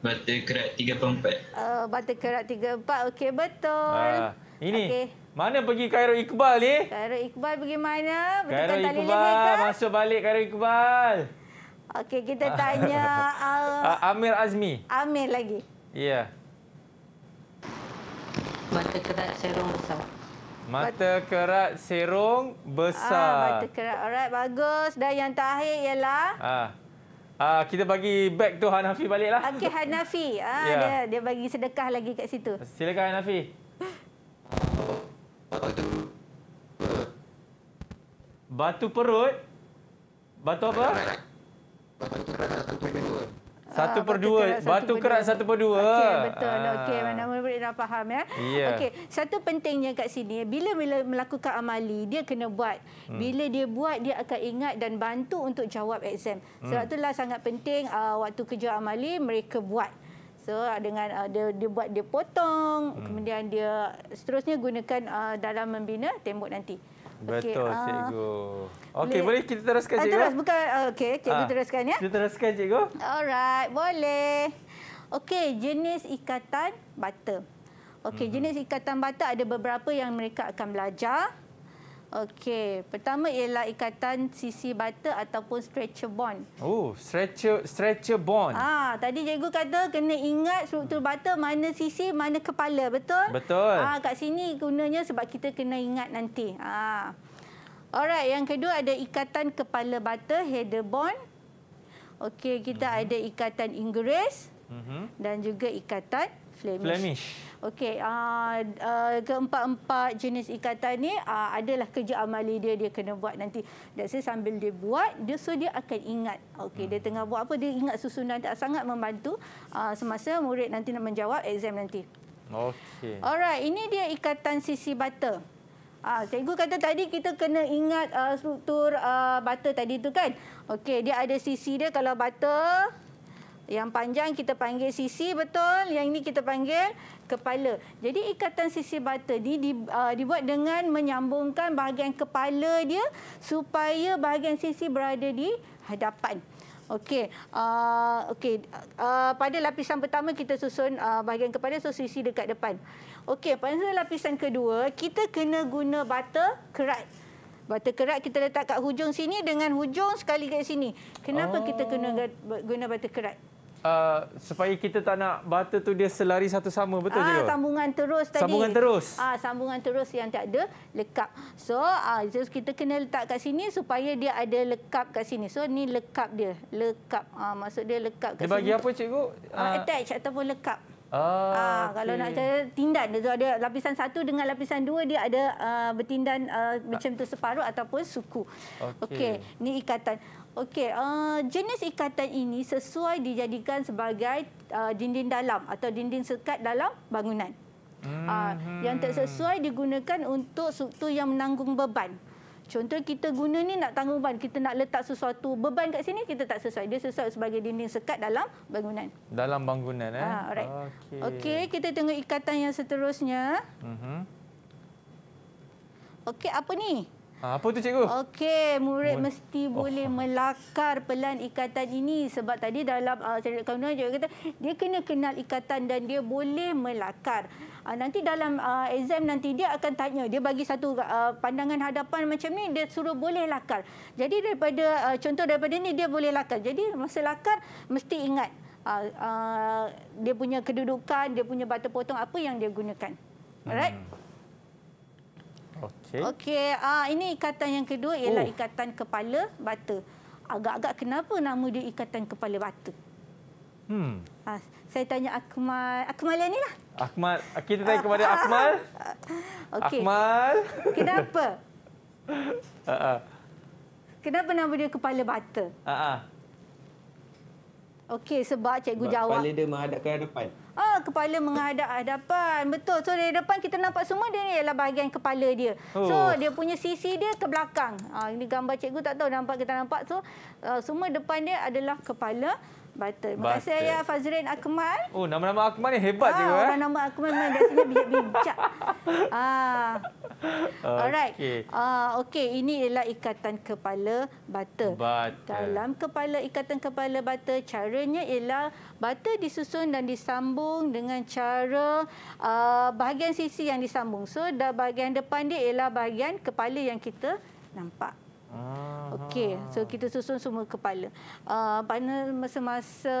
Butter crack 3.4. Oh, butter crack 3.4. Okey, betul. Ha, ini. Okay. Mana pergi Khairul Iqbal ni? Khairul Iqbal pergi mana? Khairul kan Iqbal, tali masuk balik Khairul Iqbal. Okey, kita tanya... uh, Amir Azmi. Amir lagi. Ya. Yeah. Mata kerat serong besar. Mata kerat serong ah, besar. Ah, mata kerat. Alright, bagus. Dan yang terakhir ialah... Ah. Uh, kita bagi back tu Hanafi baliklah. Okey Hanafi. Ah yeah. dia dia bagi sedekah lagi kat situ. Silakan Hanafi. Batu perut. Batu apa? Batu kerana. Satu ah, per dua. Batu kerat satu per dua. Okey, ah. betul. Okey, mana-mana boleh dah faham. Ya? Yeah. Okey, satu pentingnya kat sini. Bila, bila melakukan amali, dia kena buat. Hmm. Bila dia buat, dia akan ingat dan bantu untuk jawab exam. Hmm. Sebab itulah sangat penting uh, waktu kerja amali, mereka buat. So dengan uh, dia, dia buat, dia potong. Hmm. Kemudian dia seterusnya gunakan uh, dalam membina tembok nanti. Betul okay, ah. cikgu. okey, boleh kita teruskan ah, cikgu? Terus eh? bukan ah, okey, cikgu uh, teruskan ya. Kita teruskan cikgu. Alright, boleh. Okey, jenis ikatan bata. Okey, mm -hmm. jenis ikatan bata ada beberapa yang mereka akan belajar. Okey, pertama ialah ikatan sisi bata ataupun stretcher bond. Oh, stretcher stretcher bond. Ah, tadi cikgu kata kena ingat struktur bata mana sisi, mana kepala, betul? Betul. Ah, kat sini gunanya sebab kita kena ingat nanti. Ah. Alright, yang kedua ada ikatan kepala bata header bond. Okey, kita mm -hmm. ada ikatan ingress mm -hmm. dan juga ikatan flemish. flemish. Okey, uh, uh, keempat-empat jenis ikatan ni uh, adalah kerja amali dia dia kena buat nanti. Dan saya sambil dia buat, dia so dia akan ingat. Okey, hmm. dia tengah buat apa dia ingat susunan tak sangat membantu uh, semasa murid nanti nak menjawab exam nanti. Okey. Alright, ini dia ikatan sisi bata. Ah, cikgu kata tadi kita kena ingat uh, struktur uh, bata tadi tu kan. Okey, dia ada sisi dia kalau bata yang panjang kita panggil sisi betul, yang ini kita panggil kepala. Jadi ikatan sisi bata ni uh, dibuat dengan menyambungkan bahagian kepala dia supaya bahagian sisi berada di hadapan. Okey, uh, okey. Uh, pada lapisan pertama kita susun uh, bahagian kepala so sisi dekat depan. Okey, pada lapisan kedua kita kena guna bata kerat. Bata kerat kita letak kat hujung sini dengan hujung sekali kat sini. Kenapa oh. kita kena oh. guna bata kerat? uh, supaya kita tak nak bata tu dia selari satu sama betul ah, sambungan terus tadi sambungan terus ah sambungan terus yang tak ada lekap so ah so kita kena letak kat sini supaya dia ada lekap kat sini so ni lekap dia lekap ah maksud dia lekap kat dia bagi sini bagi apa cikgu ah, ah, attach ataupun lekap Ah, ah okay. kalau nak cara tindan dia ada lapisan satu dengan lapisan dua dia ada uh, bertindan uh, macam tu separuh ataupun suku. Okey, okay. ni ikatan. Okey, uh, jenis ikatan ini sesuai dijadikan sebagai uh, dinding dalam atau dinding sekat dalam bangunan. Hmm. Uh, yang tersesuai digunakan untuk struktur yang menanggung beban. Contoh kita guna ni nak tanggung beban, kita nak letak sesuatu beban kat sini, kita tak sesuai. Dia sesuai sebagai dinding sekat dalam bangunan. Dalam bangunan. Eh? Uh, ah, right. Okey, okay, kita tengok ikatan yang seterusnya. Uh mhm. -huh. Okey, Apa ni? Ha, apa tu cikgu? Okey, murid Mul mesti oh. boleh ha. melakar pelan ikatan ini sebab tadi dalam ah, cerita uh, kandungan juga kata dia kena kenal ikatan dan dia boleh melakar. Uh, nanti dalam uh, exam nanti dia akan tanya, dia bagi satu uh, pandangan hadapan macam ni, dia suruh boleh lakar. Jadi daripada uh, contoh daripada ni dia boleh lakar. Jadi masa lakar mesti ingat uh, uh, dia punya kedudukan, dia punya batu potong apa yang dia gunakan. Alright? Hmm. Okey. Okey, uh, ini ikatan yang kedua ialah oh. ikatan kepala bata. Agak-agak kenapa nama dia ikatan kepala bata? Hmm. Ha, saya tanya Akmal. Akmal yang lah. Akmal. Kita tanya kepada uh, Akmal. Okey. Akmal. Kenapa? Uh, uh. Kenapa nama dia kepala bata? Uh, uh. Okey, sebab cikgu sebab jawab. Kepala dia menghadap ke hadapan. Ah, kepala menghadap hadapan. Betul. So, dari depan kita nampak semua dia ni ialah bahagian kepala dia. Oh. So, dia punya sisi dia ke belakang. Ah, ini gambar cikgu tak tahu. Nampak kita nampak. So, uh, semua depan dia adalah Kepala. Button. Terima kasih Ayah Fazrin Akmal. Oh, nama-nama Akmal ni hebat ah, juga. Eh? Nama Akmal memang biasanya bijak-bijak. ah. Alright. Okay. Ah, okay. ini ialah ikatan kepala butter. butter. Dalam kepala, ikatan kepala butter, caranya ialah butter disusun dan disambung dengan cara uh, bahagian sisi yang disambung. So, dah bahagian depan dia ialah bahagian kepala yang kita nampak. Ah. Okey, so kita susun semua kepala. Ah, Pada uh, masa-masa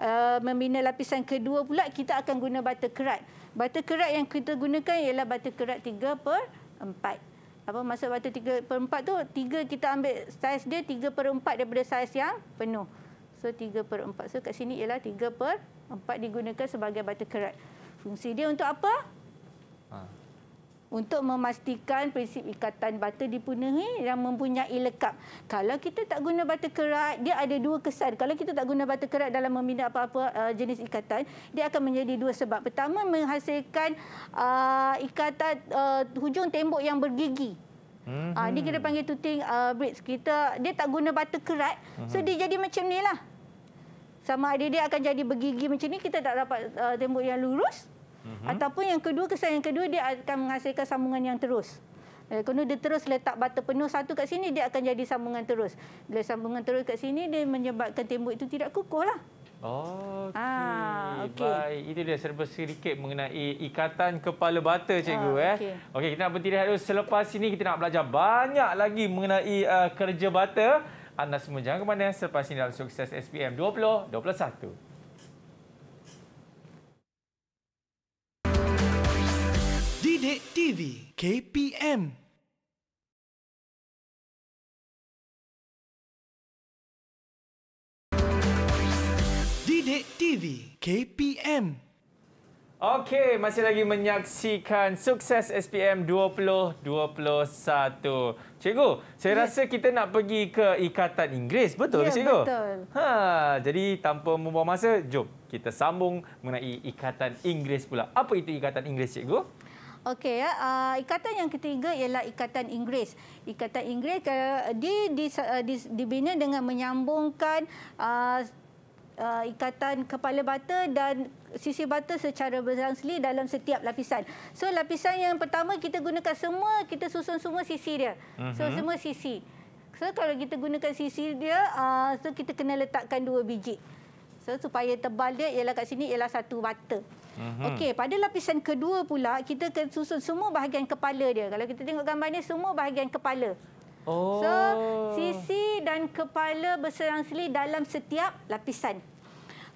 uh, membina lapisan kedua pula, kita akan guna butter kerat. Butter kerat yang kita gunakan ialah butter kerat 3 per 4. Apa, masa butter 3 per 4 tu, 3 kita ambil saiz dia 3 per 4 daripada saiz yang penuh. So 3 per 4. So kat sini ialah 3 per 4 digunakan sebagai butter kerat. Fungsi dia untuk apa? untuk memastikan prinsip ikatan butter dipenuhi dan mempunyai lekap. Kalau kita tak guna butter kerat, dia ada dua kesan. Kalau kita tak guna butter kerat dalam memindah apa-apa uh, jenis ikatan, dia akan menjadi dua sebab. Pertama, menghasilkan uh, ikatan uh, hujung tembok yang bergigi. Mm -hmm. uh, ah, dia kita panggil tuting uh, braids. Kita, dia tak guna butter kerat, mm -hmm. so mhm. dia jadi macam ni lah. Sama ada dia akan jadi bergigi macam ni, kita tak dapat uh, tembok yang lurus. Mm huh mhm. Ataupun yang kedua, kesan yang kedua dia akan menghasilkan sambungan yang terus. Eh, Kalau dia terus letak batu penuh satu kat sini, dia akan jadi sambungan terus. Bila sambungan terus kat sini, dia menyebabkan tembok itu tidak kukuh lah. Oh, okay. ah, okay. Itu dia serba sedikit mengenai ikatan kepala bata, cikgu. Ah, eh. Okay. okay. kita nak berhenti dulu. Selepas ini, kita nak belajar banyak lagi mengenai uh, kerja bata. Anda semua jangan ke mana. Selepas ini dalam sukses SPM 2021. Bilik TV KPM Bilik TV KPM Okey, masih lagi menyaksikan sukses SPM 2021. Cikgu, saya yes. Ya. rasa kita nak pergi ke Ikatan Inggeris. Betul ke, ya, yeah, Cikgu? betul. Ha, jadi, tanpa membuang masa, jom kita sambung mengenai Ikatan Inggeris pula. Apa itu Ikatan Inggeris, Cikgu? Okey ya, uh, ikatan yang ketiga ialah ikatan Inggeris. Ikatan Inggeris uh, di dibina dengan menyambungkan uh, uh, ikatan kepala bata dan sisi bata secara berangsli dalam setiap lapisan. So lapisan yang pertama kita gunakan semua kita susun semua sisi dia. Uh -huh. So mhm. semua sisi. So kalau kita gunakan sisi dia, uh, so kita kena letakkan dua biji. So, supaya tebal dia ialah kat sini ialah satu mata. Mhm. Okey, pada lapisan kedua pula kita akan susun semua bahagian kepala dia. Kalau kita tengok gambar ni semua bahagian kepala. Oh. So, sisi dan kepala berselang-seli dalam setiap lapisan.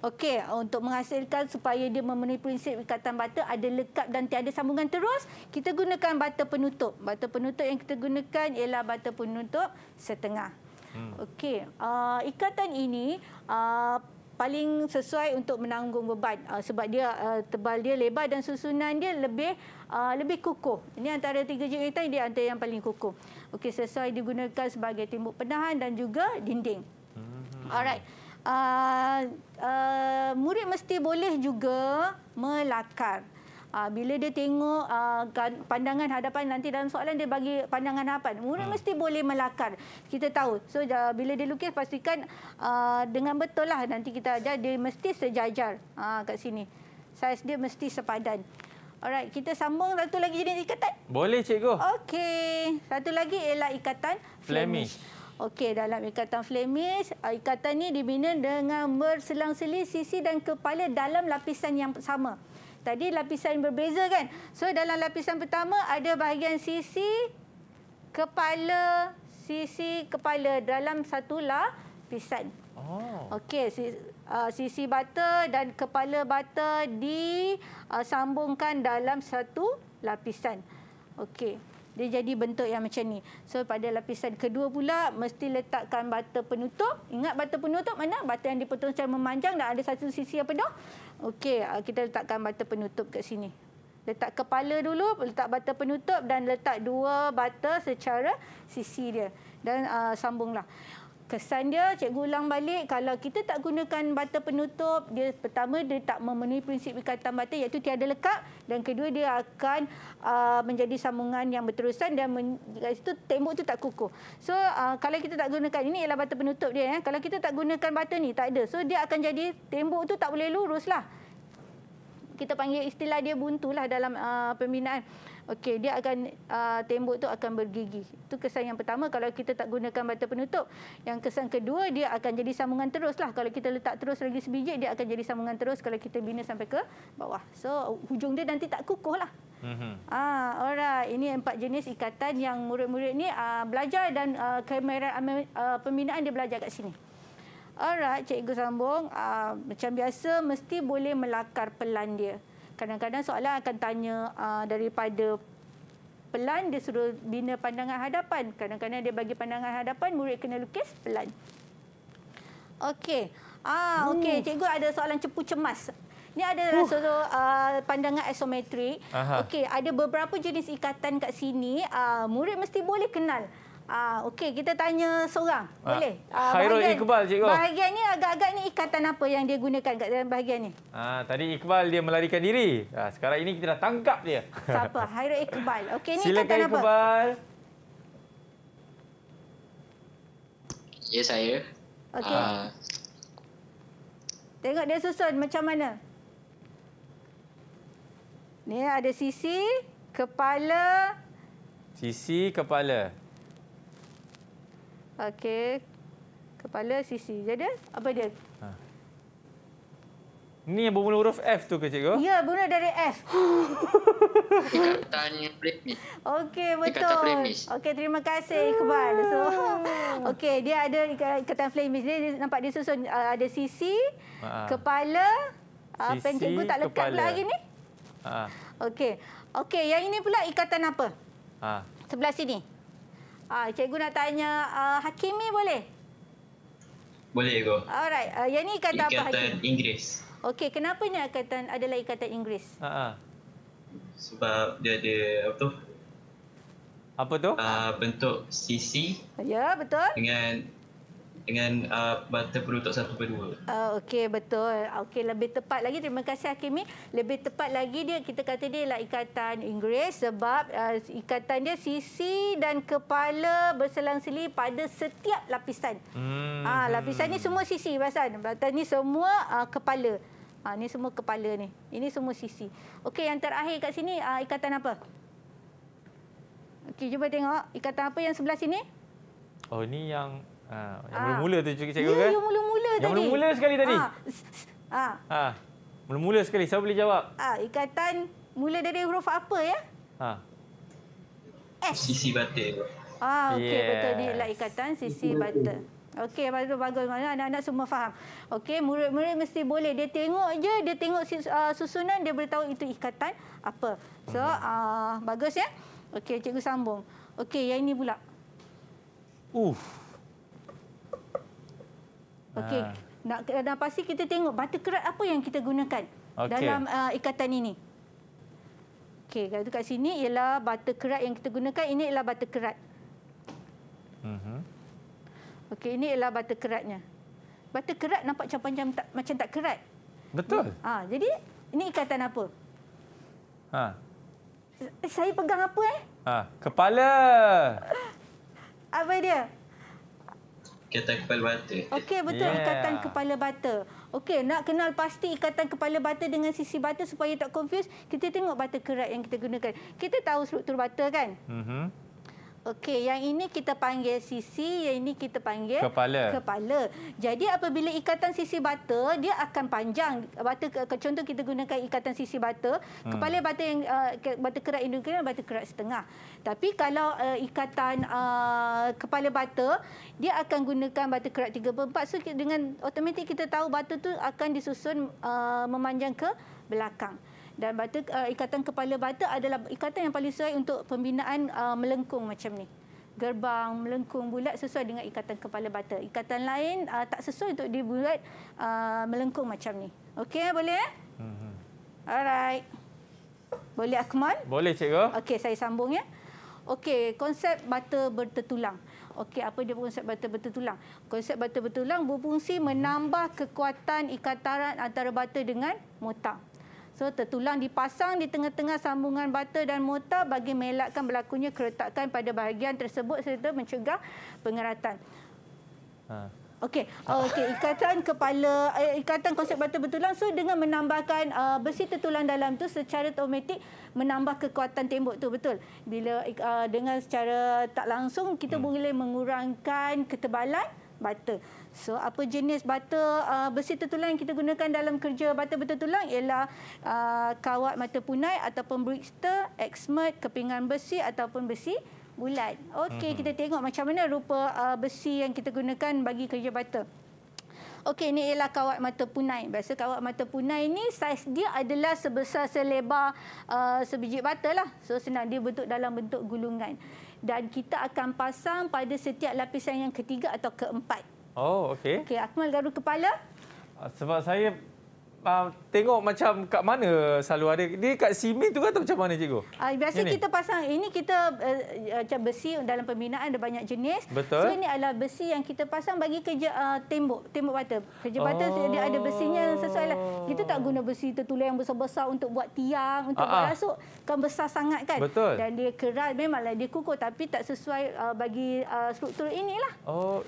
Okey, untuk menghasilkan supaya dia memenuhi prinsip ikatan bata ada lekap dan tiada sambungan terus, kita gunakan bata penutup. Bata penutup yang kita gunakan ialah bata penutup setengah. Hmm. Okey, uh, ikatan ini uh, paling sesuai untuk menanggung beban uh, sebab dia uh, tebal dia lebar dan susunan dia lebih uh, lebih kukuh. Ini antara tiga jenis kereta dia antara yang paling kukuh. Okey sesuai digunakan sebagai timbuk penahan dan juga dinding. Mhm. Alright. Uh, uh, murid mesti boleh juga melakar. Uh, bila dia tengok uh, pandangan hadapan nanti dalam soalan dia bagi pandangan hadapan. Murid ha. Hmm. mesti boleh melakar. Kita tahu. So uh, bila dia lukis pastikan uh, dengan betul lah nanti kita ajar dia mesti sejajar uh, kat sini. Saiz dia mesti sepadan. Alright, kita sambung satu lagi jenis ikatan. Boleh cikgu. Okey. Satu lagi ialah ikatan Flemish. Flemish. Okey, dalam ikatan Flemish, ikatan ni dibina dengan berselang-seli sisi dan kepala dalam lapisan yang sama tadi lapisan berbeza kan. So dalam lapisan pertama ada bahagian sisi kepala, sisi kepala dalam satu lapisan. Oh. Okey, sisi, uh, sisi bata dan kepala bata disambungkan dalam satu lapisan. Okey. Dia jadi bentuk yang macam ni. So pada lapisan kedua pula mesti letakkan bata penutup. Ingat bata penutup mana? Bata yang dipotong secara memanjang dan ada satu sisi apa dah? Okey, ah, kita letakkan butter penutup kat sini. Letak kepala dulu, letak butter penutup dan letak dua butter secara sisi dia. Dan uh, sambunglah kesan dia cikgu ulang balik kalau kita tak gunakan bata penutup dia pertama dia tak memenuhi prinsip ikatan bata iaitu tiada lekat dan kedua dia akan uh, menjadi sambungan yang berterusan dan men, itu tembok tu tak kukuh. So uh, kalau kita tak gunakan ini ialah bata penutup dia eh. Kalau kita tak gunakan bata ni tak ada. So dia akan jadi tembok tu tak boleh lurus lah. Kita panggil istilah dia buntulah dalam uh, pembinaan. Okey, dia akan uh, tembok tu akan bergigi. Itu kesan yang pertama kalau kita tak gunakan bata penutup. Yang kesan kedua dia akan jadi sambungan teruslah. Kalau kita letak terus lagi sebijik, dia akan jadi sambungan terus kalau kita bina sampai ke bawah. So hujung dia nanti tak kukuh lah. Mm-hmm. Ah, orang Ini empat jenis ikatan yang murid-murid ni uh, belajar dan uh, kamera uh, pembinaan dia belajar kat sini. Alright, cikgu sambung. Uh, macam biasa, mesti boleh melakar pelan dia kadang-kadang soalan akan tanya uh, daripada pelan dia suruh bina pandangan hadapan. Kadang-kadang dia bagi pandangan hadapan, murid kena lukis pelan. Okey. Ah, hmm. okey. Cikgu ada soalan cepu cemas. Ini ada uh. satu uh, pandangan isometrik. Okey, ada beberapa jenis ikatan kat sini, uh, murid mesti boleh kenal. Ah, Okey, kita tanya seorang. Ah, Boleh? Ah, Khairul bahagian, Iqbal, cikgu. Bahagian ni agak-agak ni ikatan apa yang dia gunakan kat dalam bahagian ni? Ah, tadi Iqbal dia melarikan diri. Ah, sekarang ini kita dah tangkap dia. Siapa? Khairul Iqbal. Okey, ini Silakan ikatan Iqbal. apa? Ya, saya. Okey. Ah. Tengok dia susun macam mana. Ni ada sisi, kepala. Sisi, kepala. Okey. Kepala sisi. Jadi apa dia? Ha. Ni yang bermula huruf F tu ke cikgu? Ya, bermula dari F. Ikatan premis. Okey, betul. Okey, terima kasih Iqbal. So, Okey, dia ada ikatan flamis. Dia nampak dia susun uh, ada sisi, ha. kepala. Ah, sisi, pen cikgu tak lekat kepala. pula hari ni. Ha. Okey. Okey, yang ini pula ikatan apa? Ha. Sebelah sini. Ah, cikgu nak tanya uh, Hakimi boleh? Boleh go. Alright, uh, yang ni kata ikatan apa Ikatan Inggeris. Okey, kenapa ni ikatan adalah ikatan Inggeris? Ha Sebab dia ada apa tu? Apa tu? Uh, bentuk CC. Ya, betul. Dengan dengan uh, butter perutuk satu per dua. Oh, Okey, betul. Okey, lebih tepat lagi. Terima kasih, Hakimi. Lebih tepat lagi, dia kita kata dia ialah ikatan Inggeris sebab uh, ikatan dia sisi dan kepala berselang-seli pada setiap lapisan. Hmm. Ha, lapisan hmm. ni semua sisi, Basan. Lapisan ni semua uh, kepala. Ha, ni semua kepala ni. Ini semua sisi. Okey, yang terakhir kat sini uh, ikatan apa? Okey, cuba tengok ikatan apa yang sebelah sini? Oh, ini yang Ha, yang mula-mula tu cikgu cikgu kan? Ya, yang mula-mula tadi. Yang mula-mula sekali tadi. Ha. Ha. ha. Mula-mula sekali. Siapa boleh jawab? Ha, ikatan mula dari huruf apa ya? Ha. S. Sisi bata. Ah, okey yes. betul dia ialah ikatan sisi bata. Okey, bagus bagus. Anak-anak semua faham. Okey, murid-murid mesti boleh. Dia tengok aje, dia tengok susunan dia beritahu itu ikatan apa. So, uh, bagus ya. Okey, cikgu sambung. Okey, yang ini pula. Uh, Okey. Ah. Nak dan pasti kita tengok batu kerat apa yang kita gunakan okay. dalam uh, ikatan ini. Okey, kalau dekat sini ialah batu kerat yang kita gunakan, ini ialah batu kerat. Mhm. Mm Okey, ini ialah batu keratnya. Batu kerat nampak macam panjang tak, macam tak kerat. Betul. Ha, jadi ini ikatan apa? Ha. Saya pegang apa eh? Ha, kepala. apa dia? ikatan kepala bata. Okey betul yeah. ikatan kepala bata. Okey nak kenal pasti ikatan kepala bata dengan sisi bata supaya tak confuse, kita tengok bata kerat yang kita gunakan. Kita tahu struktur bata kan? Mhm. Uh Okey, yang ini kita panggil sisi, yang ini kita panggil kepala. kepala. Jadi apabila ikatan sisi bata, dia akan panjang. Bata contoh kita gunakan ikatan sisi bata, hmm. kepala bata yang uh, bata kerat indukan bata kerat setengah. Tapi kalau uh, ikatan uh, kepala bata, dia akan gunakan bata kerat 3/4. So dengan automatik kita tahu bata tu akan disusun uh, memanjang ke belakang dan bata, uh, ikatan kepala bata adalah ikatan yang paling sesuai untuk pembinaan uh, melengkung macam ni. Gerbang, melengkung, bulat sesuai dengan ikatan kepala bata. Ikatan lain uh, tak sesuai untuk dibuat uh, melengkung macam ni. Okey, boleh? hmm Alright. Boleh Akmal? Boleh cikgu. Okey, saya sambung ya. Okey, konsep bata bertetulang. Okey, apa dia konsep bata bertetulang? Konsep bata bertetulang berfungsi menambah kekuatan ikatan antara bata dengan motang. So tertulang dipasang di tengah-tengah sambungan bata dan motor bagi melakkan berlakunya keretakan pada bahagian tersebut serta mencegah pengeratan. Ha. Okey, uh, okey ikatan kepala eh, ikatan konsep bata bertulang so dengan menambahkan uh, besi tertulang dalam tu secara automatik menambah kekuatan tembok tu betul. Bila uh, dengan secara tak langsung kita hmm. boleh mengurangkan ketebalan bata. So apa jenis bata uh, besi tertulang yang kita gunakan dalam kerja bata bertulang ialah uh, kawat mata punai ataupun brickster, exmud, kepingan besi ataupun besi bulat. Okey, uh-huh. kita tengok macam mana rupa uh, besi yang kita gunakan bagi kerja bata. Okey, ini ialah kawat mata punai. Biasa kawat mata punai ini saiz dia adalah sebesar selebar uh, sebiji bata lah. So senang dia bentuk dalam bentuk gulungan. Dan kita akan pasang pada setiap lapisan yang ketiga atau keempat. Oh, okey. Okey, Akmal garu kepala. Ah, sebab saya Uh, tengok macam kat mana selalu ada dia kat simen tu kan macam mana cikgu uh, biasa ini. kita pasang ini kita uh, macam besi dalam pembinaan ada banyak jenis Betul. so ini adalah besi yang kita pasang bagi kerja uh, tembok tembok bata kerja oh. dia ada besinya sesuai lah oh. kita tak guna besi tertulis yang besar-besar untuk buat tiang untuk uh -huh. berasuk kan besar sangat kan Betul. dan dia keras memanglah dia kukuh tapi tak sesuai uh, bagi uh, struktur inilah oh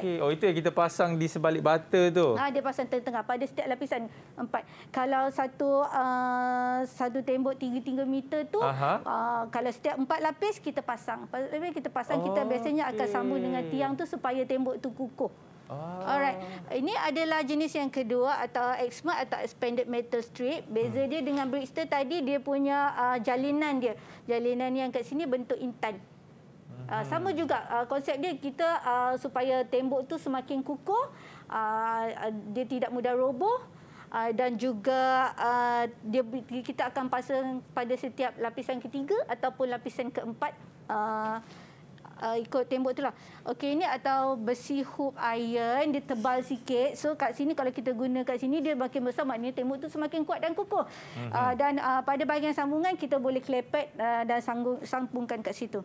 okey oh itu yang kita pasang di sebalik bata tu ah uh, dia pasang tengah-tengah pada setiap lapisan empat. Kalau satu uh, satu tembok tinggi tiga meter tu, uh, kalau setiap empat lapis kita pasang. Lebih kita pasang oh, kita biasanya okay. akan sambung dengan tiang tu supaya tembok tu kukuh. Ah. Alright, ini adalah jenis yang kedua atau eksma atau expanded metal strip. Beza hmm. dia dengan brickster tadi dia punya uh, jalinan dia, jalinan yang kat sini bentuk intan. Uh, sama juga uh, konsep dia kita uh, supaya tembok tu semakin kukuh uh, dia tidak mudah roboh Ah, dan juga ah, dia kita akan pasang pada setiap lapisan ketiga ataupun lapisan keempat ah, ikut tembok itulah. Okey ini atau besi hub iron dia tebal sikit. So kat sini kalau kita guna kat sini dia makin besar maknanya tembok tu semakin kuat dan kukuh. Mm-hmm. dan pada bahagian sambungan kita boleh klepet dan sanggung, sambungkan kat situ.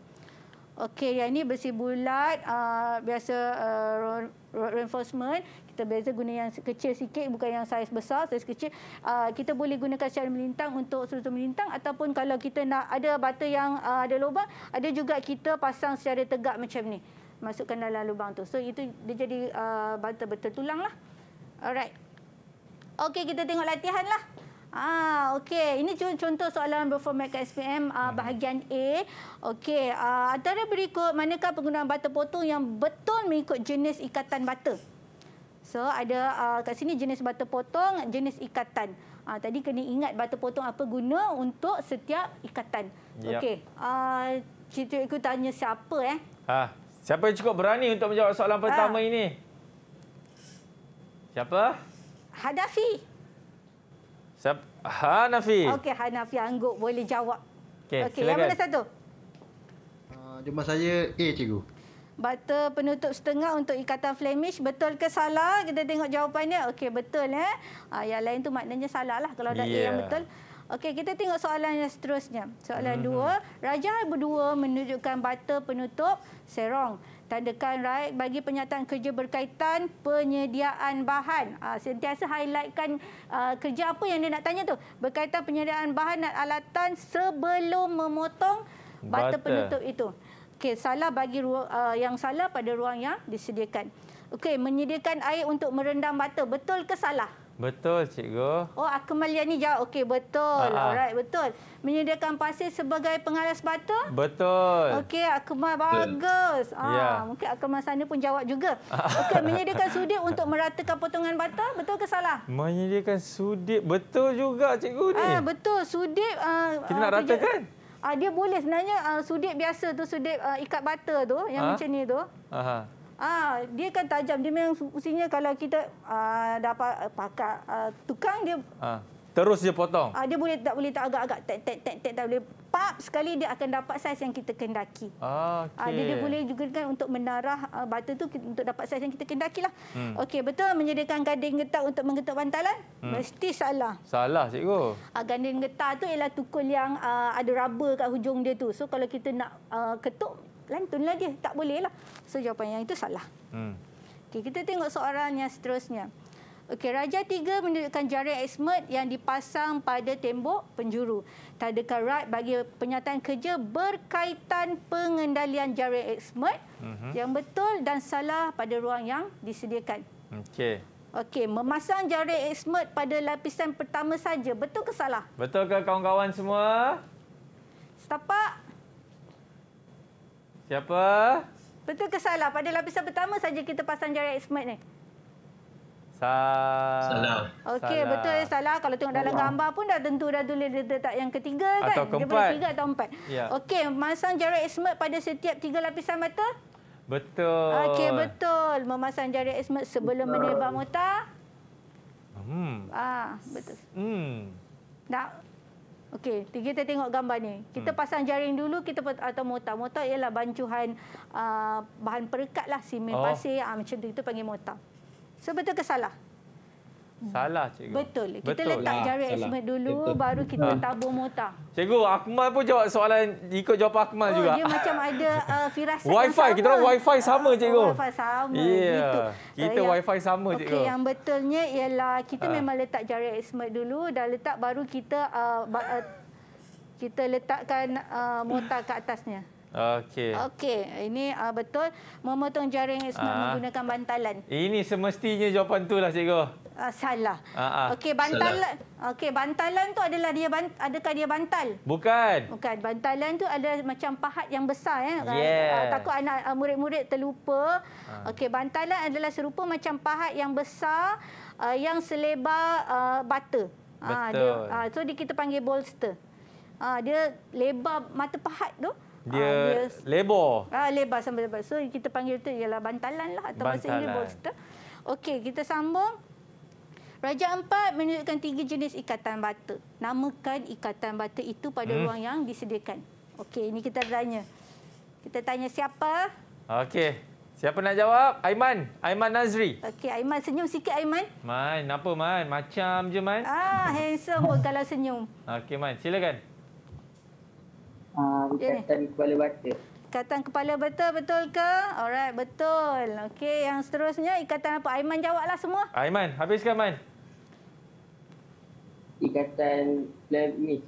Okey, yang ini bersih bulat, uh, biasa uh, reinforcement. Kita biasa guna yang kecil sikit, bukan yang saiz besar, saiz kecil. Uh, kita boleh gunakan secara melintang untuk struktur melintang ataupun kalau kita nak ada bata yang uh, ada lubang, ada juga kita pasang secara tegak macam ni. Masukkan dalam lubang tu. So, itu dia jadi uh, bata betul tulang lah. Alright. Okey, kita tengok latihan lah. Ah, okey. Ini contoh soalan berformat kat SPM uh, ah, hmm. bahagian A. Okey, uh, antara berikut manakah penggunaan butter potong yang betul mengikut jenis ikatan butter? So, ada uh, kat sini jenis butter potong, jenis ikatan. Uh, tadi kena ingat butter potong apa guna untuk setiap ikatan. Yep. Okey. Ah, uh, cikgu tanya siapa eh? Ha. Siapa yang cukup berani untuk menjawab soalan pertama ha. ini? Siapa? Hadafi. Hanafi. Okey, Hanafi angguk boleh jawab. Okey, okay, yang mana satu? Uh, jumpa saya A, cikgu. Butter penutup setengah untuk ikatan Flemish. Betul ke salah? Kita tengok jawapannya. Okey, betul. Eh? Uh, yang lain tu maknanya salah lah kalau dah yeah. A yang ya. betul. Okey, kita tengok soalan yang seterusnya. Soalan mm -hmm. dua. Raja berdua menunjukkan butter penutup Serong tandakan right bagi penyataan kerja berkaitan penyediaan bahan. Uh, sentiasa highlightkan uh, kerja apa yang dia nak tanya tu. Berkaitan penyediaan bahan dan alatan sebelum memotong bata, bata. penutup itu. Okay, salah bagi ruang, uh, yang salah pada ruang yang disediakan. Okay, menyediakan air untuk merendam bata. Betul ke salah? Betul, cikgu. Oh, Akmalia ni jawab okey, betul. Ha Alright, betul. Menyediakan pasir sebagai pengalas batu? Betul. Okey, Akmal bagus. Ah, ya. mungkin Akmal sana pun jawab juga. Okey, menyediakan sudut untuk meratakan potongan batu, betul ke salah? Menyediakan sudut, betul juga cikgu ni. Ah, betul. Sudut uh, ah, Kita uh, nak ratakan? Ah, dia boleh sebenarnya uh, sudut biasa tu, sudut uh, ikat batu tu yang ha? macam ni tu. Aha. Ah, ha, dia kan tajam. Dia memang mestinya kalau kita uh, dapat ah, pakai pakar ah, tukang dia ha, terus dia potong. Ah, uh, dia boleh tak boleh tak agak-agak tek tek tek tek tak boleh pap sekali dia akan dapat saiz yang kita kendaki. Ah, okay. uh, dia, dia boleh juga kan untuk mendarah uh, bata tu untuk dapat saiz yang kita kendakilah. Hmm. Okey, betul menyediakan gading getah untuk menggetuk bantalan? Hmm. Mesti salah. Salah cikgu. Ah, uh, gading getah tu ialah tukul yang uh, ada rubber kat hujung dia tu. So kalau kita nak uh, ketuk lantunlah dia. Tak boleh lah. So jawapan yang itu salah. Hmm. Okay, kita tengok soalan yang seterusnya. Okay Raja tiga menunjukkan jaring eksmet yang dipasang pada tembok penjuru. Tadakan rat bagi penyataan kerja berkaitan pengendalian jaring eksmet uh mhm. -huh. yang betul dan salah pada ruang yang disediakan. Okay. Okay memasang jaring eksmet pada lapisan pertama saja, betul ke salah? Betul ke kawan-kawan semua? Setapak. Siapa? Betul ke salah? Pada lapisan pertama saja kita pasang jari X-Mate ni. Salah. Okey, betul ya salah. Kalau tengok dalam Allah. gambar pun dah tentu dah tulis dia letak yang ketiga kan? Atau keempat. Dia atau empat. Ya. Okey, masang jari x pada setiap tiga lapisan mata? Betul. Okey, betul. Memasang jari x sebelum menebak mata. Hmm. Ah, betul. Hmm. Dah. Okey, kita tengok gambar ni. Kita hmm. pasang jaring dulu kita atau motor. Motor ialah bancuhan uh, bahan perekatlah simen oh. pasir uh, macam tu itu panggil motor. So betul ke salah? Hmm. Salah cikgu. Betul. Kita Betul. letak ah, jarak asma dulu Betul. baru kita ah. tabur motor. Cikgu, Akmal pun jawab soalan ikut jawapan Akmal oh, juga. Dia macam ada uh, firasat Wi-Fi, yang sama. kita orang Wi-Fi sama ah, cikgu. Oh, Wi-Fi sama yeah. gitu. Kita so, Wi-Fi sama cikgu. Okey, yang betulnya ialah kita ha. memang letak jarak asma dulu dah letak baru kita uh, uh, kita letakkan uh, motor ke atasnya. Okey. Okey, ini uh, betul memotong jaring ismat menggunakan bantalan. Ini semestinya jawapan tulah, cikgu uh, salah. Uh, uh, Okey, bantalan. Okey, bantalan tu adalah dia bant adakah dia bantal? Bukan. Bukan. Bantalan tu ada macam pahat yang besar ya. Eh? Yeah. Uh, takut anak murid-murid uh, terlupa. Uh. Okey, bantalan adalah serupa macam pahat yang besar uh, yang selebar uh, bata. Betul. Ha, dia, ha, so dia kita panggil bolster. Ha, dia lebar mata pahat tu. Dia, ha, dia lebar. Ah lebar sampai lebar. So kita panggil tu ialah bantalan lah. Atau bahasa maksudnya bolster. Okey, kita sambung. Raja empat menunjukkan tiga jenis ikatan bata. Namakan ikatan bata itu pada hmm. ruang yang disediakan. Okey, ini kita tanya. Kita tanya siapa? Okey. Siapa nak jawab? Aiman. Aiman Nazri. Okey, Aiman senyum sikit Aiman. Man, apa Man? Macam je Man. Ah, handsome pun kalau senyum. Okey Man, silakan. Ah, ikatan yeah. kepala bata. Ikatan kepala bata betul ke? Alright, betul. Okey, yang seterusnya ikatan apa? Aiman jawablah semua. Aiman, habiskan Man ikatan Flemish.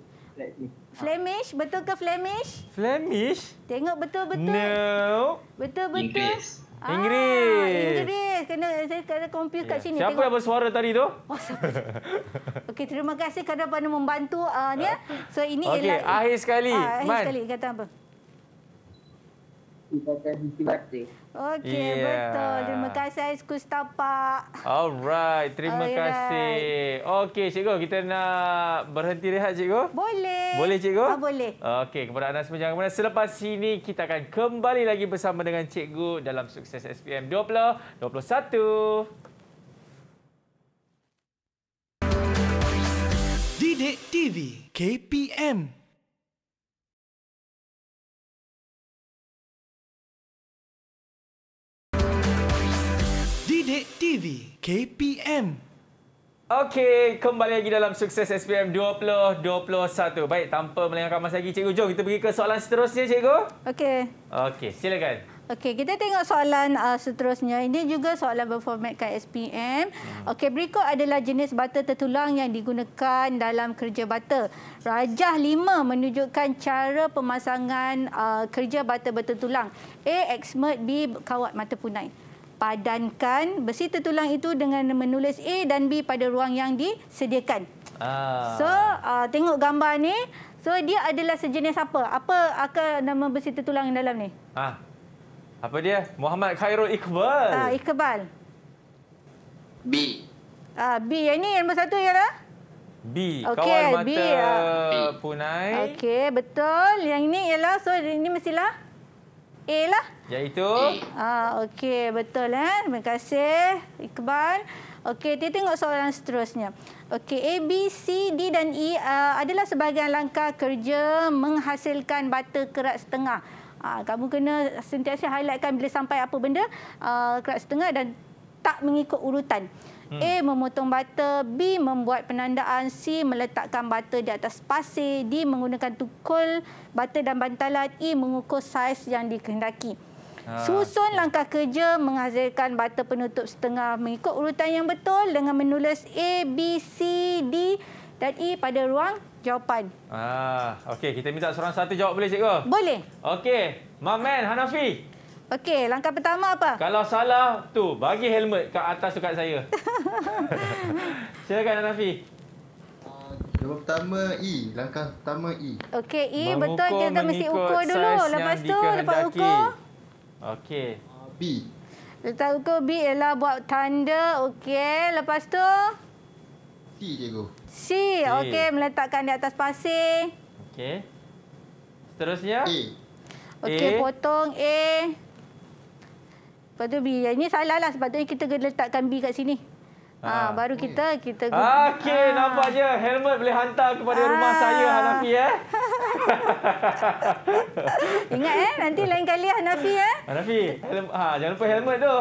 Flemish? Betul ke Flemish? Flemish? Tengok betul-betul. No. Betul-betul. Inggeris. Ah, Inggeris. Kena, saya kena kompil yeah. kat ya. sini. Siapa yang bersuara tadi tu? Oh, Okey, terima kasih kerana pandu membantu. Uh, ni. Ya. So, ini okay, ialah... Okey, akhir sekali. Uh, akhir Man. sekali. Kata apa? Okey, yeah. betul. Terima kasih, Aizku Setapak. Alright, terima Alright. kasih. Okey, Cikgu, kita nak berhenti rehat, Cikgu? Boleh. Boleh, Cikgu? Ah, boleh. Okey, kepada anda semua, jangan kemana. Selepas sini, kita akan kembali lagi bersama dengan Cikgu dalam Sukses SPM 2021. Didik TV KPM Sidik TV KPM. Okey, kembali lagi dalam sukses SPM 2021. Baik, tanpa melengahkan masa lagi, Cikgu Jom, kita pergi ke soalan seterusnya, Cikgu. Okey. Okey, silakan. Okey, kita tengok soalan uh, seterusnya. Ini juga soalan berformatkan SPM. Hmm. Okey, berikut adalah jenis butter tertulang yang digunakan dalam kerja butter. Rajah 5 menunjukkan cara pemasangan uh, kerja butter bertertulang. A, expert. B, kawat mata punai padankan besi tertulang itu dengan menulis A dan B pada ruang yang disediakan. Ah. So, uh, tengok gambar ni. So, dia adalah sejenis apa? Apa akan nama besi tertulang yang dalam ni? Ah. Apa dia? Muhammad Khairul Iqbal. Ah, Iqbal. B. Ah, B. Yang ni yang satu ialah? B. Okay, Kawal mata B, ah. punai. Okey, betul. Yang ini ialah, so ini mestilah? A lah. Iaitu? A. Ah, Okey, betul. Eh? Terima kasih, Iqbal. Okey, kita tengok soalan seterusnya. Okey, A, B, C, D dan E uh, adalah sebahagian langkah kerja menghasilkan bata kerat setengah. Uh, kamu kena sentiasa highlightkan bila sampai apa benda uh, kerat setengah dan tak mengikut urutan. Hmm. A. Memotong bata. B. Membuat penandaan. C. Meletakkan bata di atas pasir. D. Menggunakan tukul bata dan bantalan. E. Mengukur saiz yang dikehendaki. Ah, Susun langkah kerja menghasilkan bata penutup setengah mengikut urutan yang betul dengan menulis A, B, C, D dan E pada ruang jawapan. Ah, Okey, kita minta seorang satu jawab boleh, Cikgu? Boleh. Okey, Mamen Hanafi. Okey, langkah pertama apa? Kalau salah tu, bagi helmet kat atas dekat saya. Silakan Anafi. Langkah pertama E, langkah pertama E. Okey, E Mengukur, betul kita mesti ukur dulu. Lepas tu lepas ukur. Okey. Ah, B. Letak ukur B ialah buat tanda. Okey, lepas tu C cikgu. C, okey meletakkan di atas pasir. Okey. Seterusnya? E. Okey, potong A. Lepas tu B. Ini salah lah. Sepatutnya kita kena letakkan B kat sini. Ha. Ha, baru kita kita guna. Okey, ha. nampak je. Helmet boleh hantar kepada ha. rumah saya, Hanafi. Eh? Ingat, eh? nanti lain kali Hanafi. Eh? Hanafi, ha, jangan lupa helmet tu.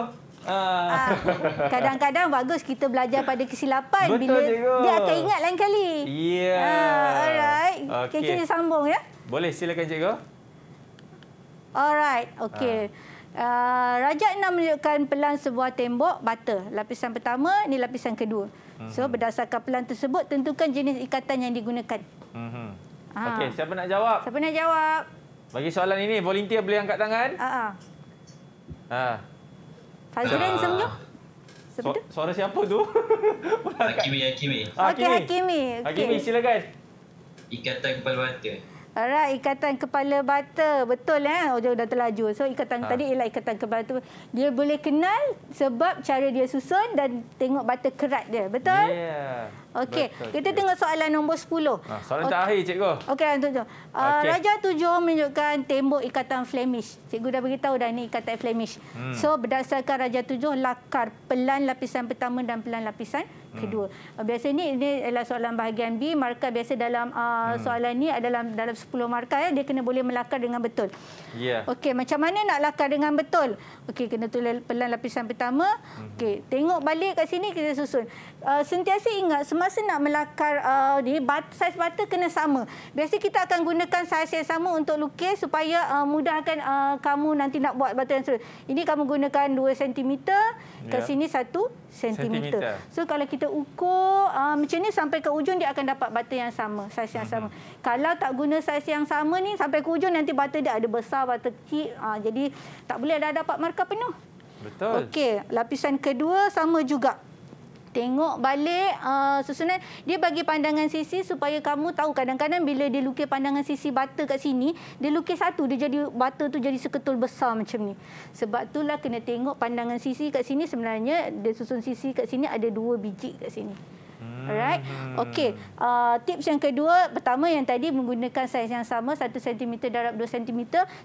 Kadang-kadang ha. ha. bagus kita belajar pada kesilapan. Betul bila juga. Dia akan ingat lain kali. Ya. Yeah. Ha. Alright. Okay. Kita sambung ya. Boleh, silakan cikgu. Alright, okey. Uh. Ah. Uh, ah, Raja enam menunjukkan pelan sebuah tembok bata. Lapisan pertama, ini lapisan kedua. Uh -huh. So mhm. berdasarkan pelan tersebut, tentukan jenis ikatan yang digunakan. Uh mhm. ah. -huh. Okey, siapa nak jawab? Siapa nak jawab? Bagi soalan ini, volunteer boleh angkat tangan. Uh -huh. uh. Fazrin uh. semuanya? So, suara siapa tu? Hakimi, Hakimi. Okey, Hakimi. Okay. Hakimi, silakan. Ikatan kepala bata. Alright, ikatan kepala bata. Betul eh. Oh, dia dah terlaju. So ikatan ha. tadi ialah ikatan kepala tu. Dia boleh kenal sebab cara dia susun dan tengok bata kerat dia. Betul? Yeah. Okey, kita tengok soalan nombor 10. Ah, soalan okay. terakhir, cikgu. Okey, tuan uh, Raja tujuh menunjukkan tembok ikatan Flemish. Cikgu dah beritahu dah ini ikatan Flemish. Hmm. So, berdasarkan Raja tujuh, lakar pelan lapisan pertama dan pelan lapisan hmm. kedua. Hmm. Ah, biasa ni ini adalah soalan bahagian B. Markah biasa dalam uh, hmm. soalan ni adalah dalam 10 markah ya. Dia kena boleh melakar dengan betul. Ya. Yeah. Okey, macam mana nak lakar dengan betul? Okey, kena tulis pelan lapisan pertama. Hmm. Okey, tengok balik kat sini kita susun uh, sentiasa ingat semasa nak melakar uh, eh, ni bat, saiz mata kena sama. Biasa kita akan gunakan saiz yang sama untuk lukis supaya uh, mudahkan uh, kamu nanti nak buat batu yang serius. Ini kamu gunakan 2 cm, ke sini 1 cm. So kalau kita ukur uh, macam ni sampai ke ujung dia akan dapat batu yang sama, saiz yang sama. Hmm. Kalau tak guna saiz yang sama ni sampai ke ujung nanti batu dia ada besar, batu kecil. Uh, jadi tak boleh dah dapat markah penuh. Betul. Okey, lapisan kedua sama juga tengok balik uh, susunan dia bagi pandangan sisi supaya kamu tahu kadang-kadang bila dia lukis pandangan sisi bata kat sini dia lukis satu dia jadi bata tu jadi seketul besar macam ni sebab itulah kena tengok pandangan sisi kat sini sebenarnya dia susun sisi kat sini ada dua biji kat sini Alright. Hmm. Okey. Uh, tips yang kedua, pertama yang tadi menggunakan saiz yang sama 1 cm darab 2 cm.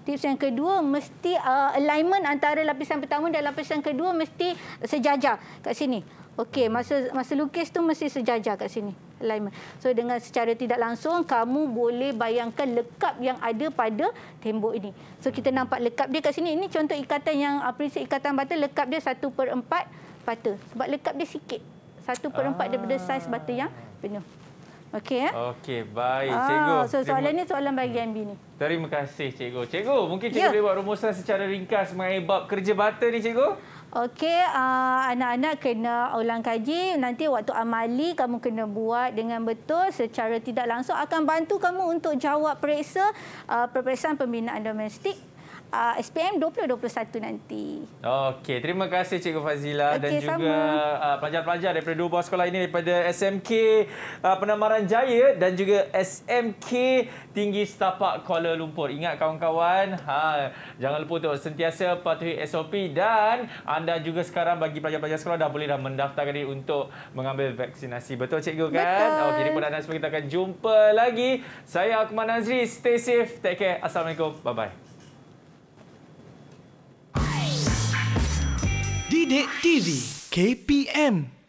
Tips yang kedua mesti uh, alignment antara lapisan pertama dan lapisan kedua mesti sejajar kat sini. Okey, masa masa lukis tu mesti sejajar kat sini. Alignment. So dengan secara tidak langsung kamu boleh bayangkan lekap yang ada pada tembok ini. So kita nampak lekap dia kat sini. Ini contoh ikatan yang ah, prinsip ikatan bata lekap dia 1 per 4 bata. Sebab lekap dia sikit. 1 per ah. 4 daripada saiz bata yang penuh. Okey ya? Okey, baik. Ah, cikgu. So soalan terima... ni soalan bagi MB ni. Terima kasih cikgu. Cikgu, mungkin cikgu ya. boleh buat rumusan secara ringkas mengenai bab kerja bata ni cikgu? Okey, uh, anak-anak uh, kena ulang kaji. Nanti waktu amali, kamu kena buat dengan betul secara tidak langsung. Akan bantu kamu untuk jawab periksa uh, perperiksaan pembinaan domestik uh, SPM 2021 nanti. Okey, terima kasih Cikgu Fazila okay, dan juga sama. Uh, pelajar-pelajar daripada dua buah sekolah ini daripada SMK uh, ah, Penamaran Jaya dan juga SMK Tinggi Setapak Kuala Lumpur. Ingat kawan-kawan, ha, jangan lupa untuk sentiasa patuhi SOP dan anda juga sekarang bagi pelajar-pelajar sekolah dah boleh dah mendaftarkan diri untuk mengambil vaksinasi. Betul Cikgu kan? Betul. Okey, daripada anda semua kita akan jumpa lagi. Saya Akmal Nazri, stay safe, take care. Assalamualaikum, bye-bye. Didik TV KPM